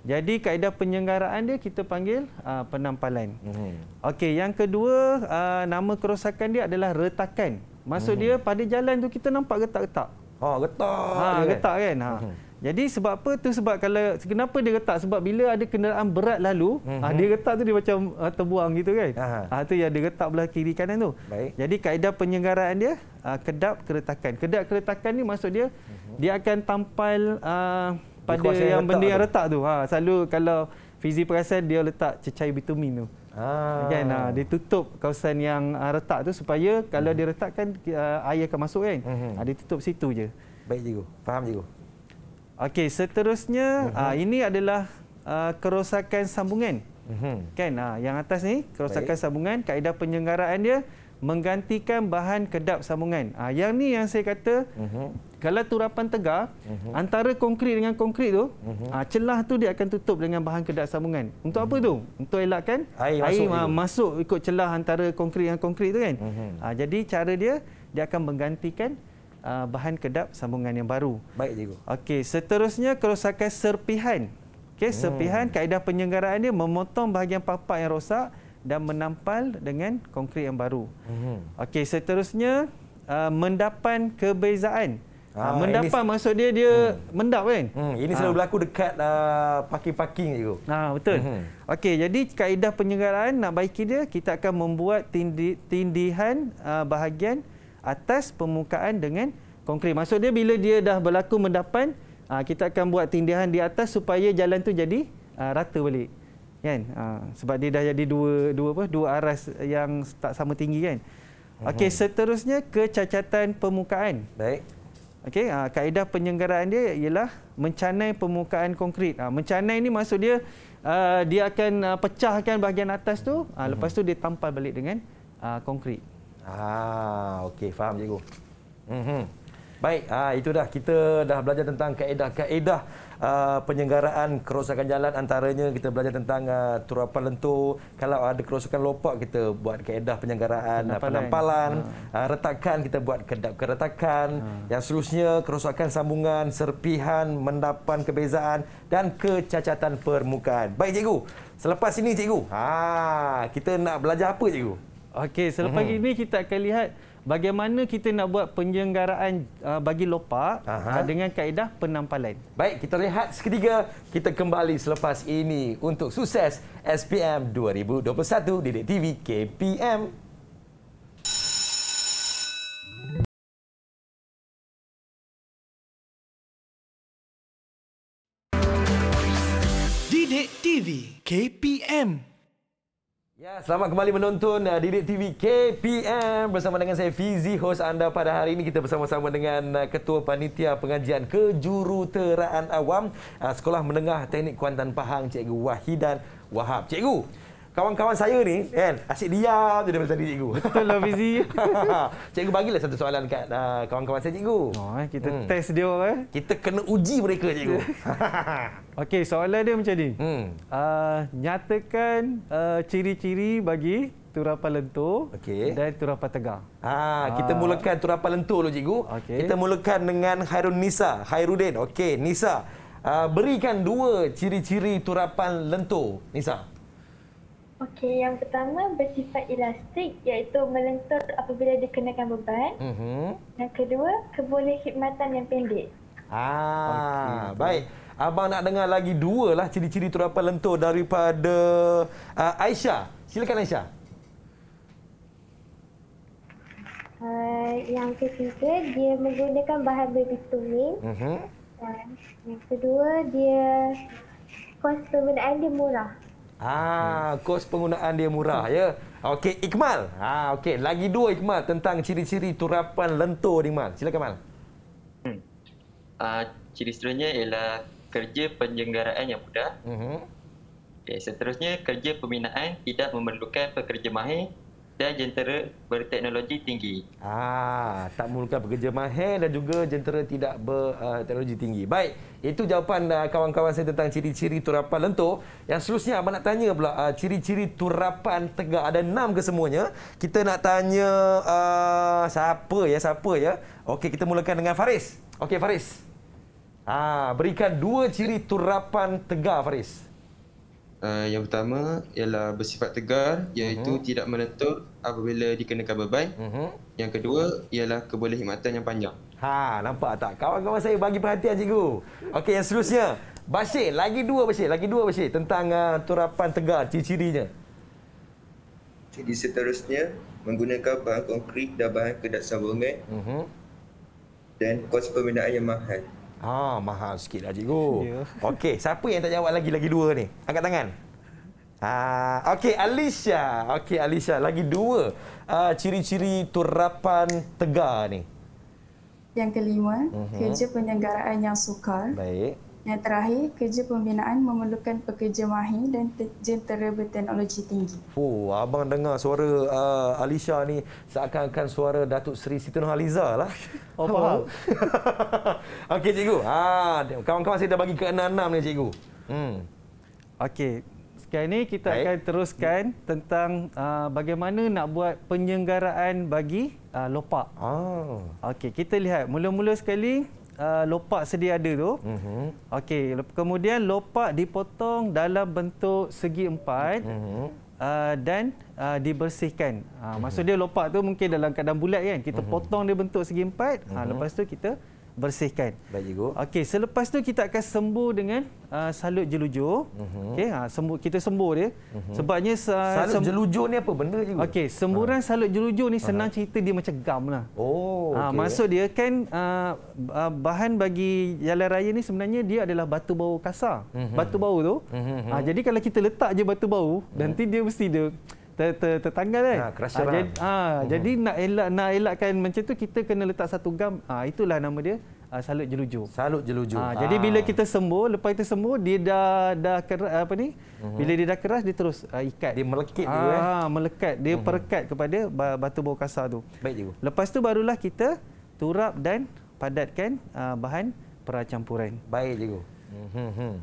Jadi kaedah penyenggaraan dia kita panggil ha, penampalan. Uh Okey, yang kedua, ha, nama kerosakan dia adalah retakan. Maksud uh dia pada jalan tu kita nampak retak-retak. Oh retak. Ha, retak kan. Ha. Uh jadi sebab apa tu sebab kalau kenapa dia retak sebab bila ada kenderaan berat lalu mm -hmm. dia retak tu dia macam ah, terbuang gitu kan. Ah tu yang dia retak belah kiri kanan tu. Baik. Jadi kaedah penyenggaraan dia ah, kedap keretakan. Kedap keretakan ni maksud dia mm -hmm. dia akan tampal uh, pada yang, yang benda yang retak tu. Ha selalu kalau fizik perasan dia letak cecair bitumen tu. Ah. Kan, ah dia tutup kawasan yang uh, retak tu supaya kalau mm -hmm. dia retak kan uh, air akan masuk kan. Mm -hmm. Ah dia tutup situ je. Baik cikgu. Faham cikgu. Okey, seterusnya uh -huh. uh, ini adalah uh, kerosakan sambungan. Uh mhm. -huh. Kan? Uh, yang atas ni kerosakan Baik. sambungan, kaedah penyenggaraan dia menggantikan bahan kedap sambungan. Uh, yang ni yang saya kata uh mhm. -huh. Kalau turapan tegar, uh mhm. -huh. antara konkrit dengan konkrit tu, uh -huh. celah tu dia akan tutup dengan bahan kedap sambungan. Untuk uh -huh. apa tu? Untuk elakkan air, air masuk, masuk ikut celah antara konkrit dengan konkrit tu kan. Uh -huh. Jadi cara dia, dia akan menggantikan uh, bahan kedap sambungan yang baru. Baik cikgu. Okey, seterusnya kerosakan serpihan. Okey, hmm. serpihan kaedah penyenggaraan dia memotong bahagian papak yang rosak dan menampal dengan konkrit yang baru. Hmm. Okey, seterusnya uh, mendapan kebezaan Ha, ah, ah, mendapat ini, maksud dia dia hmm. mendap kan? Hmm, ini selalu ha. berlaku dekat uh, parking-parking uh, cikgu. ha, betul. Hmm. Okey jadi kaedah penyenggaraan. nak baiki dia kita akan membuat tindih, tindihan uh, bahagian atas permukaan dengan konkrit. Maksudnya bila dia dah berlaku mendapan, ah, kita akan buat tindihan di atas supaya jalan tu jadi ah, rata balik. Kan? Ah, sebab dia dah jadi dua dua apa? Dua aras yang tak sama tinggi kan. Mhm. Okey, seterusnya kecacatan permukaan. Baik. Okey, kaedah penyenggaraan dia ialah mencanai permukaan konkrit. mencanai ini maksud dia dia akan pecahkan bahagian atas tu, lepas tu mhm. dia tampal balik dengan konkrit. Ah, okey, faham cikgu. Mm-hmm. Baik, ah, itu dah kita dah belajar tentang kaedah-kaedah Uh, ah, penyenggaraan kerosakan jalan antaranya kita belajar tentang uh, turapan lentur kalau ada kerosakan lopak kita buat keedah penyenggaraan ah, penampalan, penampalan. Uh. Uh, retakan kita buat kedap keretakan uh. yang seterusnya kerosakan sambungan serpihan mendapan kebezaan dan kecacatan permukaan baik cikgu selepas ini cikgu ha kita nak belajar apa cikgu Okey, selepas pagi mhm. ini kita akan lihat bagaimana kita nak buat penyelenggaraan uh, bagi lopak Aha. Uh, dengan kaedah penampalan. Baik, kita lihat seketika kita kembali selepas ini untuk sukses SPM 2021 di TV KPM. KPM Ya, selamat kembali menonton uh, Didik TV KPM bersama dengan saya Fizi host anda pada hari ini kita bersama-sama dengan uh, Ketua Panitia Pengajian Kejuruteraan Awam uh, Sekolah Menengah Teknik Kuantan Pahang Cikgu Wahidan Wahab. Cikgu, kawan-kawan saya ni kan asyik diam je daripada tadi cikgu. Betul lah busy. [laughs] cikgu bagilah satu soalan kat uh, kawan-kawan saya cikgu. Oh, eh, kita hmm. test dia orang. Eh. Kita kena uji mereka cikgu. [laughs] Okey, soalan dia macam ni. Hmm. Uh, nyatakan uh, ciri-ciri bagi turapan lentur okay. dan turapan tegar. Ha, ah, kita uh. mulakan turapan lentur dulu cikgu. Okay. Kita mulakan dengan Khairun Nisa, Khairuddin. Okey, Nisa. Uh, berikan dua ciri-ciri turapan lentur, Nisa. Okey, yang pertama bersifat elastik iaitu melentur apabila dikenakan beban. Mm-hmm. Yang kedua, keboleh khidmatan yang pendek. Ah, okay. baik. Abang nak dengar lagi dua lah ciri-ciri terapa lentur daripada uh, Aisyah. Silakan Aisyah. Uh, yang ketiga, dia menggunakan bahan berbitumin. Mm-hmm. Dan yang kedua, dia kos pembinaan dia murah. Ah, kos hmm. penggunaan dia murah ya. Okey, Ikmal. Ah, okey, lagi dua Ikmal tentang ciri-ciri turapan lentur ni, Mal. Silakan, Mal. Hmm. Uh, ciri seterusnya ialah kerja penyenggaraan yang mudah. Mhm. uh seterusnya kerja pembinaan tidak memerlukan pekerja mahir dan jentera berteknologi tinggi. Ah, tak mulakan pekerja mahir dan juga jentera tidak berteknologi ah, uh, tinggi. Baik, itu jawapan uh, kawan-kawan saya tentang ciri-ciri turapan lentur. Yang seterusnya, abang nak tanya pula, uh, ciri-ciri turapan tegak ada enam ke semuanya? Kita nak tanya uh, siapa ya, siapa ya? Okey, kita mulakan dengan Faris. Okey, Faris. Ah, berikan dua ciri turapan tegak, Faris. Uh, yang pertama ialah bersifat tegar iaitu uh-huh. tidak menentur apabila dikenakan beban. Uh-huh. Yang kedua ialah kebolehkhidmatan yang panjang. Ha nampak tak kawan-kawan saya bagi perhatian cikgu. Okey yang seterusnya Basir lagi dua Basir lagi dua Basir tentang uh, turapan tegar ciri-cirinya. Jadi seterusnya menggunakan bahan konkrit dan bahan kedat sambungan. Uh-huh. Dan kos pembinaan yang mahal. Ha, ah, mahal sikit lah cikgu. Yeah. [laughs] Okey, siapa yang tak jawab lagi lagi dua ni? Angkat tangan. Ah, okey Alicia. Okey Alicia, lagi dua. Ah, ciri-ciri turapan tegar ni. Yang kelima, uh-huh. kerja penyelenggaraan yang sukar. Baik. Yang terakhir, kerja pembinaan memerlukan pekerja mahir dan jentera berteknologi tinggi. Oh, abang dengar suara uh, Alisha ni seakan-akan suara Datuk Seri Siti Nurhaliza lah. Oh, faham. [laughs] Okey, cikgu. Ha, kawan-kawan saya dah bagi ke enam-enam ni, cikgu. Hmm. Okey, sekarang ini kita Baik. akan teruskan hmm. tentang uh, bagaimana nak buat penyenggaraan bagi uh, lopak. Ah. Okey, kita lihat. Mula-mula sekali, uh, lopak sedia ada tu. Mm-hmm. Okey, kemudian lopak dipotong dalam bentuk segi empat mm-hmm. uh, dan uh, dibersihkan. Uh, mm-hmm. Maksud mhm. dia lopak tu mungkin dalam keadaan bulat kan. Kita mm-hmm. potong dia bentuk segi empat. Mm-hmm. Uh, mhm. lepas tu kita bersihkan. Baik cikgu. Okey, selepas tu kita akan sembuh dengan uh, salut jelujur. Uh mhm. -huh. Okey, ha, sembuh kita sembuh dia. Uh mhm. -huh. Sebabnya uh, salut sem jelujur ni apa benda cikgu? Okey, semburan uh ha. -huh. salut jelujur ni senang uh -huh. cerita dia macam gam lah. Oh, ha, okey. Ha, maksud dia kan uh, uh, bahan bagi jalan raya ni sebenarnya dia adalah batu bau kasar. Uh mhm. -huh. Batu bau tu. Uh -huh. ha, jadi kalau kita letak je batu bau, uh -huh. nanti dia mesti dia Tetangga kan. Ha, ha, lah. jadi, ha, hmm. jadi nak elak nak elakkan macam tu kita kena letak satu gam. Ha, itulah nama dia. Uh, salut jelujur. Salut jelujur. Ha, jadi bila kita sembuh, lepas itu sembuh, dia dah dah keras, apa ni? Mhm. Bila dia dah keras, dia terus uh, ikat. Dia melekat. ha, dia. Eh? melekat. Dia uh-huh. perekat kepada batu bau kasar tu. Baik juga. Lepas tu barulah kita turap dan padatkan uh, bahan peracampuran. Baik juga. Uh-huh. Mhm,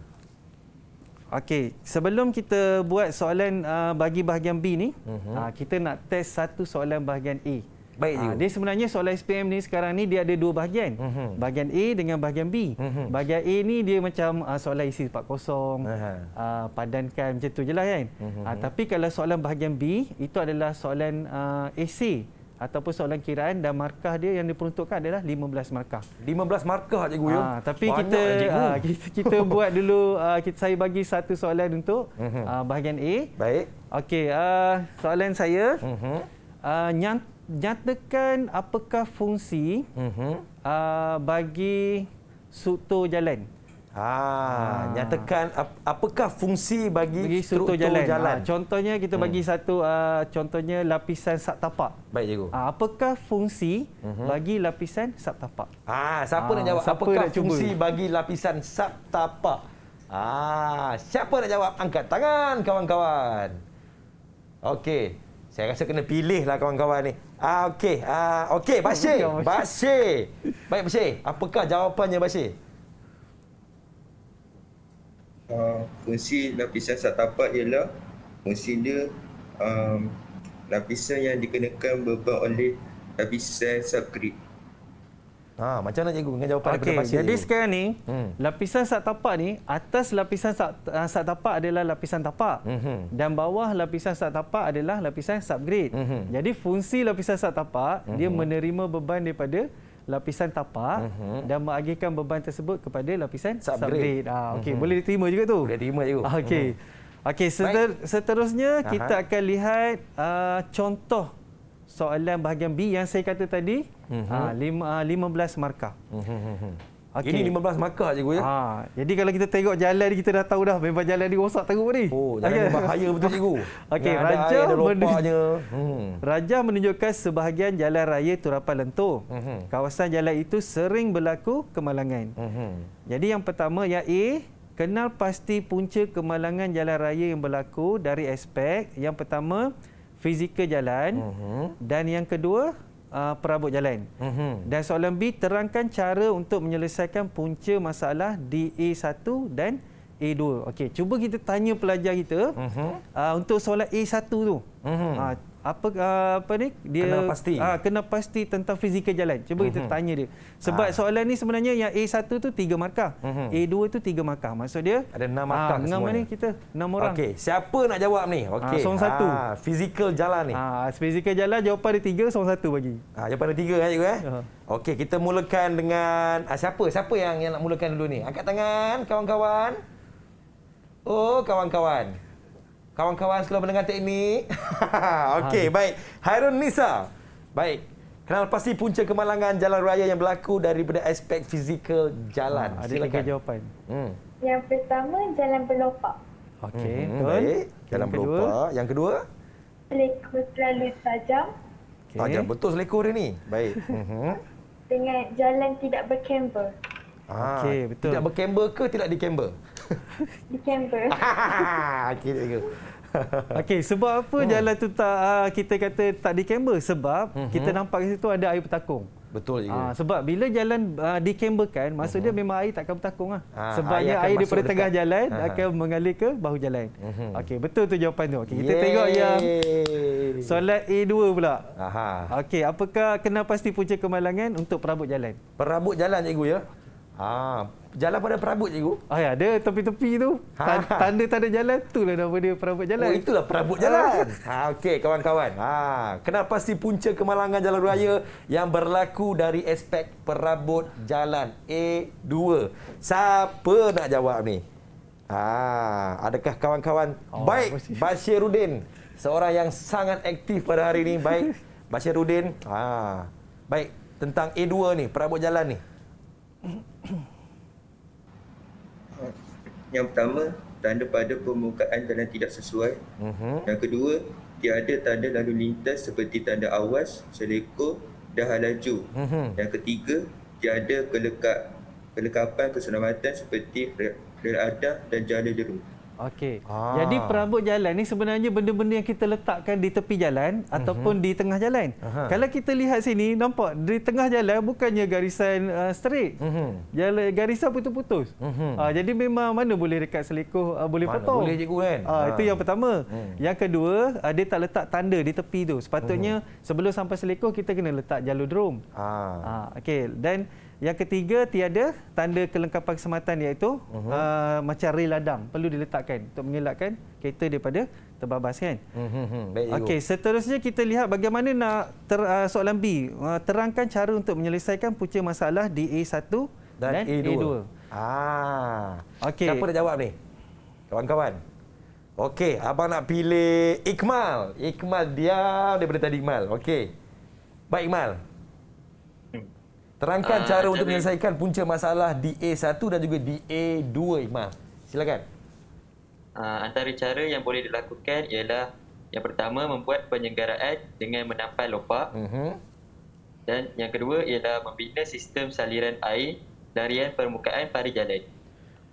Okey, sebelum kita buat soalan uh, bagi bahagian B ni, uh-huh. uh, kita nak test satu soalan bahagian A. Baik uh, Dia sebenarnya soalan SPM ni sekarang ni dia ada dua bahagian. Uh-huh. Bahagian A dengan bahagian B. Uh-huh. Bahagian A ni dia macam uh, soalan isi tempat kosong, uh-huh. uh, padankan macam tu je lah kan. Uh-huh. Uh, tapi kalau soalan bahagian B, itu adalah soalan uh, AC ataupun soalan kiraan dan markah dia yang diperuntukkan adalah 15 markah. 15 markah cikgu ya. Ha, tapi Banyak, kita, Ha, kita kita [laughs] buat dulu ha, kita, saya bagi satu soalan untuk ha, bahagian A. Baik. Okey, uh, soalan saya uh, nyatakan apakah fungsi uh, bagi struktur jalan? Ah, ah, nyatakan ap, apakah fungsi bagi, bagi struktur, struktur jalan. jalan. Ha, contohnya kita hmm. bagi satu uh, contohnya lapisan sub tapak. Baik cikgu. Ah, apakah fungsi uh-huh. bagi lapisan sub tapak? Ah, siapa ah, nak jawab siapa apakah nak fungsi cuba? bagi lapisan sub tapak? Ah, siapa nak jawab angkat tangan kawan-kawan. Okey. Saya rasa kena pilih lah kawan-kawan ni. Ah, okey. Ah, okey, Basir. Basir. Baik Basir, apakah jawapannya Basir? Ah, fungsi lapisan satapak ialah fungsi dia um, lapisan yang dikenakan beban oleh lapisan subgrade. Ha, macam mana cikgu dengan jawapan okay, daripada pasien Jadi cikgu. sekarang ni, hmm. lapisan sat tapak ni, atas lapisan sat, ah, tapak adalah lapisan tapak. Mm -hmm. Dan bawah lapisan sat tapak adalah lapisan subgrade. Mm -hmm. Jadi fungsi lapisan sat tapak, mm -hmm. dia mhm. menerima beban daripada lapisan tapak mm -hmm. dan mengagihkan beban tersebut kepada lapisan subgrade. Ha, okey, mm -hmm. boleh diterima juga tu. Boleh diterima juga. Ah, okey. Mm -hmm. Okey, seter seterusnya Aha. kita akan lihat uh, contoh soalan bahagian B yang saya kata tadi. Mm -hmm. uh, lima, uh, 15 markah. Mm -hmm. Okay. Ini 15 markah je gue ya. Ha, jadi kalau kita tengok jalan ni kita dah tahu dah memang jalan ni rosak teruk ni. Oh, jalan okay. bahaya betul cikgu. [laughs] Okey, raja menunjukkannya. Hmm. Raja menunjukkan sebahagian jalan raya Turapan Lentur. Hmm. Kawasan jalan itu sering berlaku kemalangan. Hmm. Jadi yang pertama yang A, kenal pasti punca kemalangan jalan raya yang berlaku dari aspek yang pertama fizikal jalan hmm. dan yang kedua uh, perabot jalan. Mm-hmm. Dan soalan B terangkan cara untuk menyelesaikan punca masalah di A1 dan A2. Okey, cuba kita tanya pelajar kita mm-hmm. uh, untuk soalan A1 tu. Mm-hmm. Uh, apa uh, apa ni dia kena pasti uh, kena pasti tentang fizikal jalan cuba mm -hmm. kita mhm. tanya dia sebab ha. soalan ni sebenarnya yang A1 tu tiga markah mm -hmm. A2 tu tiga markah maksud dia ada enam markah uh, semua ni kita 6 orang okey siapa nak jawab ni okey uh, ha uh, fizikal jalan ni ha uh, fizikal jalan jawapan dia tiga, sorang satu bagi ha uh, jawapan dia 3 kan cikgu eh uh. okey kita mulakan dengan uh, siapa siapa yang yang nak mulakan dulu ni angkat tangan kawan-kawan oh kawan-kawan kawan-kawan sekalian mendengar teknik. [laughs] Okey, ha. baik. Hairun Nisa. Baik. Kenal pasti punca kemalangan jalan raya yang berlaku daripada aspek fizikal jalan. Ha, ada Silakan. jawapan. Hmm. Yang pertama, jalan berlopak. Okey, hmm, hmm, betul. Baik. Jalan yang berlopak. Kedua. Yang kedua? Selekor terlalu tajam. Okay. Tajam, betul selekor ini. Baik. [laughs] Mhm. Dengan jalan tidak berkamber. Ah, Okey, betul. Tidak berkamber ke tidak dikamber? [laughs] Dikamber. [laughs] Okey, tak ikut. [laughs] Okey, sebab apa hmm. jalan tu tak ah, kita kata tak dikamber? Sebab hmm. kita nampak kat situ ada air petakung. Betul juga. Ha, sebab bila jalan uh, dikamberkan, maksudnya uh-huh. Mhm. memang air tak akan bertakung. Lah. Ha, sebab air, air daripada dekat. tengah jalan uh-huh. akan mengalir ke bahu jalan. Uh-huh. Okey, betul tu jawapan tu. Okay, kita Yeay. tengok yang solat A2 pula. Okey, apakah kena pasti punca kemalangan untuk perabot jalan? Perabot jalan, cikgu ya? Ah, jalan pada perabot cikgu? Ah ya, ada tepi-tepi tu. Ha. Tanda-tanda jalan tu lah, nama dia perabot jalan. Oh, itulah perabot jalan. Ha, ha okey kawan-kawan. Ha, kena pasti punca kemalangan jalan raya yang berlaku dari aspek perabot jalan A2. Siapa nak jawab ni? Ha, adakah kawan-kawan oh, baik Bashiruddin seorang yang sangat aktif pada hari ini baik Bashiruddin. Ha. Baik, tentang A2 ni, perabot jalan ni. [laughs] [clears throat] Yang pertama, tanda pada permukaan jalan tidak sesuai. Uh-huh. Yang kedua, tiada tanda lalu lintas seperti tanda awas, selekor dan halaju. Uh-huh. Mhm. Yang ketiga, tiada kelekap, kelekapan keselamatan seperti rel adat dan jalan jeruk. Okey. Ah. Jadi perabot jalan ni sebenarnya benda-benda yang kita letakkan di tepi jalan uh-huh. ataupun mhm. di tengah jalan. Uh-huh. Kalau kita lihat sini nampak di tengah jalan bukannya garisan uh, straight. Uh-huh. Jalan garisan putus-putus. Uh-huh. Uh, jadi memang mana boleh dekat selekoh uh, boleh mana potong. Boleh cikgu kan. Uh, uh. itu yang ah. pertama. Uh-huh. Yang kedua, uh, dia tak letak tanda di tepi tu. Sepatutnya uh-huh. sebelum sampai selekoh kita kena letak jalur drum. Ah. Uh. Uh, okey. Dan yang ketiga tiada tanda kelengkapan keselamatan iaitu uh mhm. -huh. uh, macam rail adam perlu diletakkan untuk mengelakkan kereta daripada terbabas kan. Mhm. mhm. Uh -huh. Okey, seterusnya kita lihat bagaimana nak ter, uh, soalan B uh, terangkan cara untuk menyelesaikan punca masalah di A1 dan, dan A2. A2. Ah. okay. Siapa nak jawab ni? Kawan-kawan. Okey, abang nak pilih Ikmal. Ikmal dia daripada tadi Ikmal. Okey. Baik Ikmal. Terangkan uh, cara untuk menyelesaikan punca masalah di A1 dan juga di A2, Imam. Silakan. Uh, antara cara yang boleh dilakukan ialah yang pertama membuat penyenggaraan dengan menampal lopak. Uh-huh. Mhm. Dan yang kedua ialah membina sistem saliran air larian permukaan pari jalan.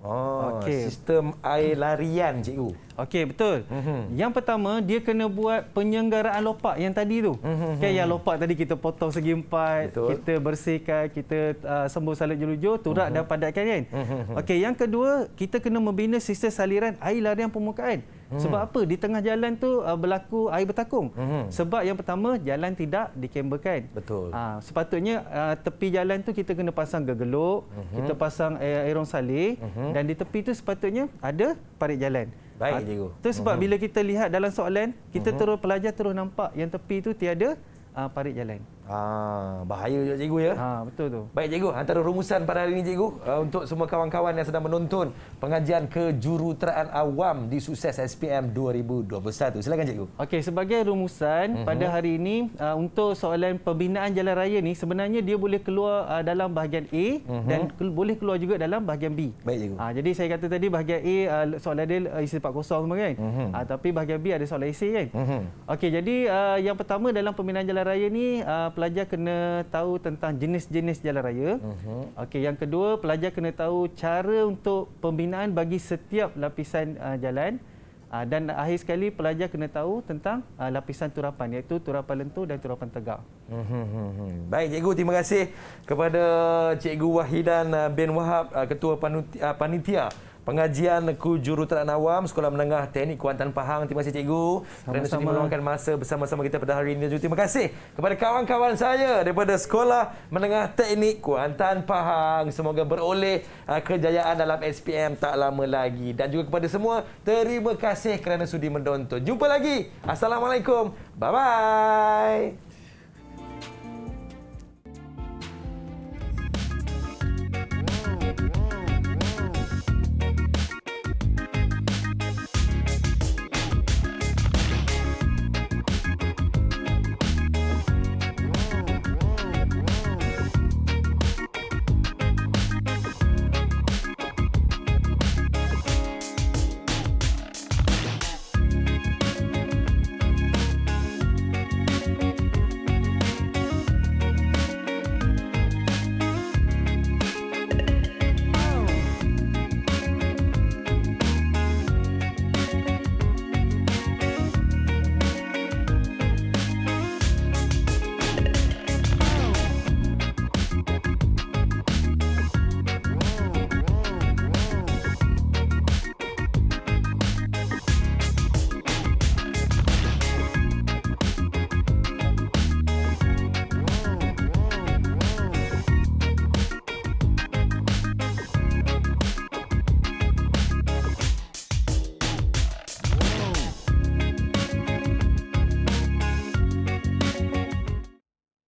Oh, ah, okay. sistem air larian, cikgu. Okey betul. Mm -hmm. Yang pertama dia kena buat penyenggaraan lopak yang tadi tu. Mm -hmm. Okey yang mhm. lopak tadi kita potong segi empat, betul. kita bersihkan, kita uh, sembuh salat jelujur, turak mm -hmm. dan padatkan kan. Mm -hmm. Okey yang kedua kita kena membina sistem saliran air larian permukaan. Mhm. Sebab apa? Di tengah jalan tu uh, berlaku air bertakung. Mm -hmm. Sebab yang pertama, jalan tidak dikemberkan. Betul. Uh, sepatutnya uh, tepi jalan tu kita kena pasang gegelok, mm -hmm. kita pasang airong air Mm -hmm. Dan di tepi tu sepatutnya ada parit jalan. Baik cikgu. Itu sebab uh mhm. -huh. bila kita lihat dalam soalan, kita uh mhm. -huh. terus pelajar terus nampak yang tepi itu tiada uh, parit jalan. Ah, bahaya juga cikgu ya. Ha, betul tu. Baik cikgu, antara rumusan pada hari ini cikgu uh, untuk semua kawan-kawan yang sedang menonton pengajian kejuruteraan awam di Sukses SPM 2021. Silakan cikgu. Okey, sebagai rumusan uh-huh. pada hari ini uh, untuk soalan pembinaan jalan raya ni sebenarnya dia boleh keluar uh, dalam bahagian A uh-huh. dan boleh keluar juga dalam bahagian B. Baik cikgu. Ha, jadi saya kata tadi bahagian A uh, soalan dia uh, isi 40 kan. Uh-huh. Uh, tapi bahagian B ada soalan esei kan. Uh-huh. Okey, jadi yang pertama dalam pembinaan jalan raya ni pelajar kena tahu tentang jenis-jenis jalan raya. Uh-huh. Okey, yang kedua, pelajar kena tahu cara untuk pembinaan bagi setiap lapisan uh, jalan. Uh, dan akhir sekali, pelajar kena tahu tentang uh, lapisan turapan iaitu turapan lentur dan turapan tegak. Mhm, mhm, Baik cikgu terima kasih kepada cikgu Wahidan uh, bin Wahab uh, ketua uh, panitia pengajian ku jurutera awam Sekolah Menengah Teknik Kuantan Pahang. Terima kasih cikgu kerana sudi meluangkan masa bersama-sama kita pada hari ini. Juga terima kasih kepada kawan-kawan saya daripada Sekolah Menengah Teknik Kuantan Pahang. Semoga beroleh uh, kejayaan dalam SPM tak lama lagi dan juga kepada semua terima kasih kerana sudi menonton. Jumpa lagi. Assalamualaikum. Bye bye.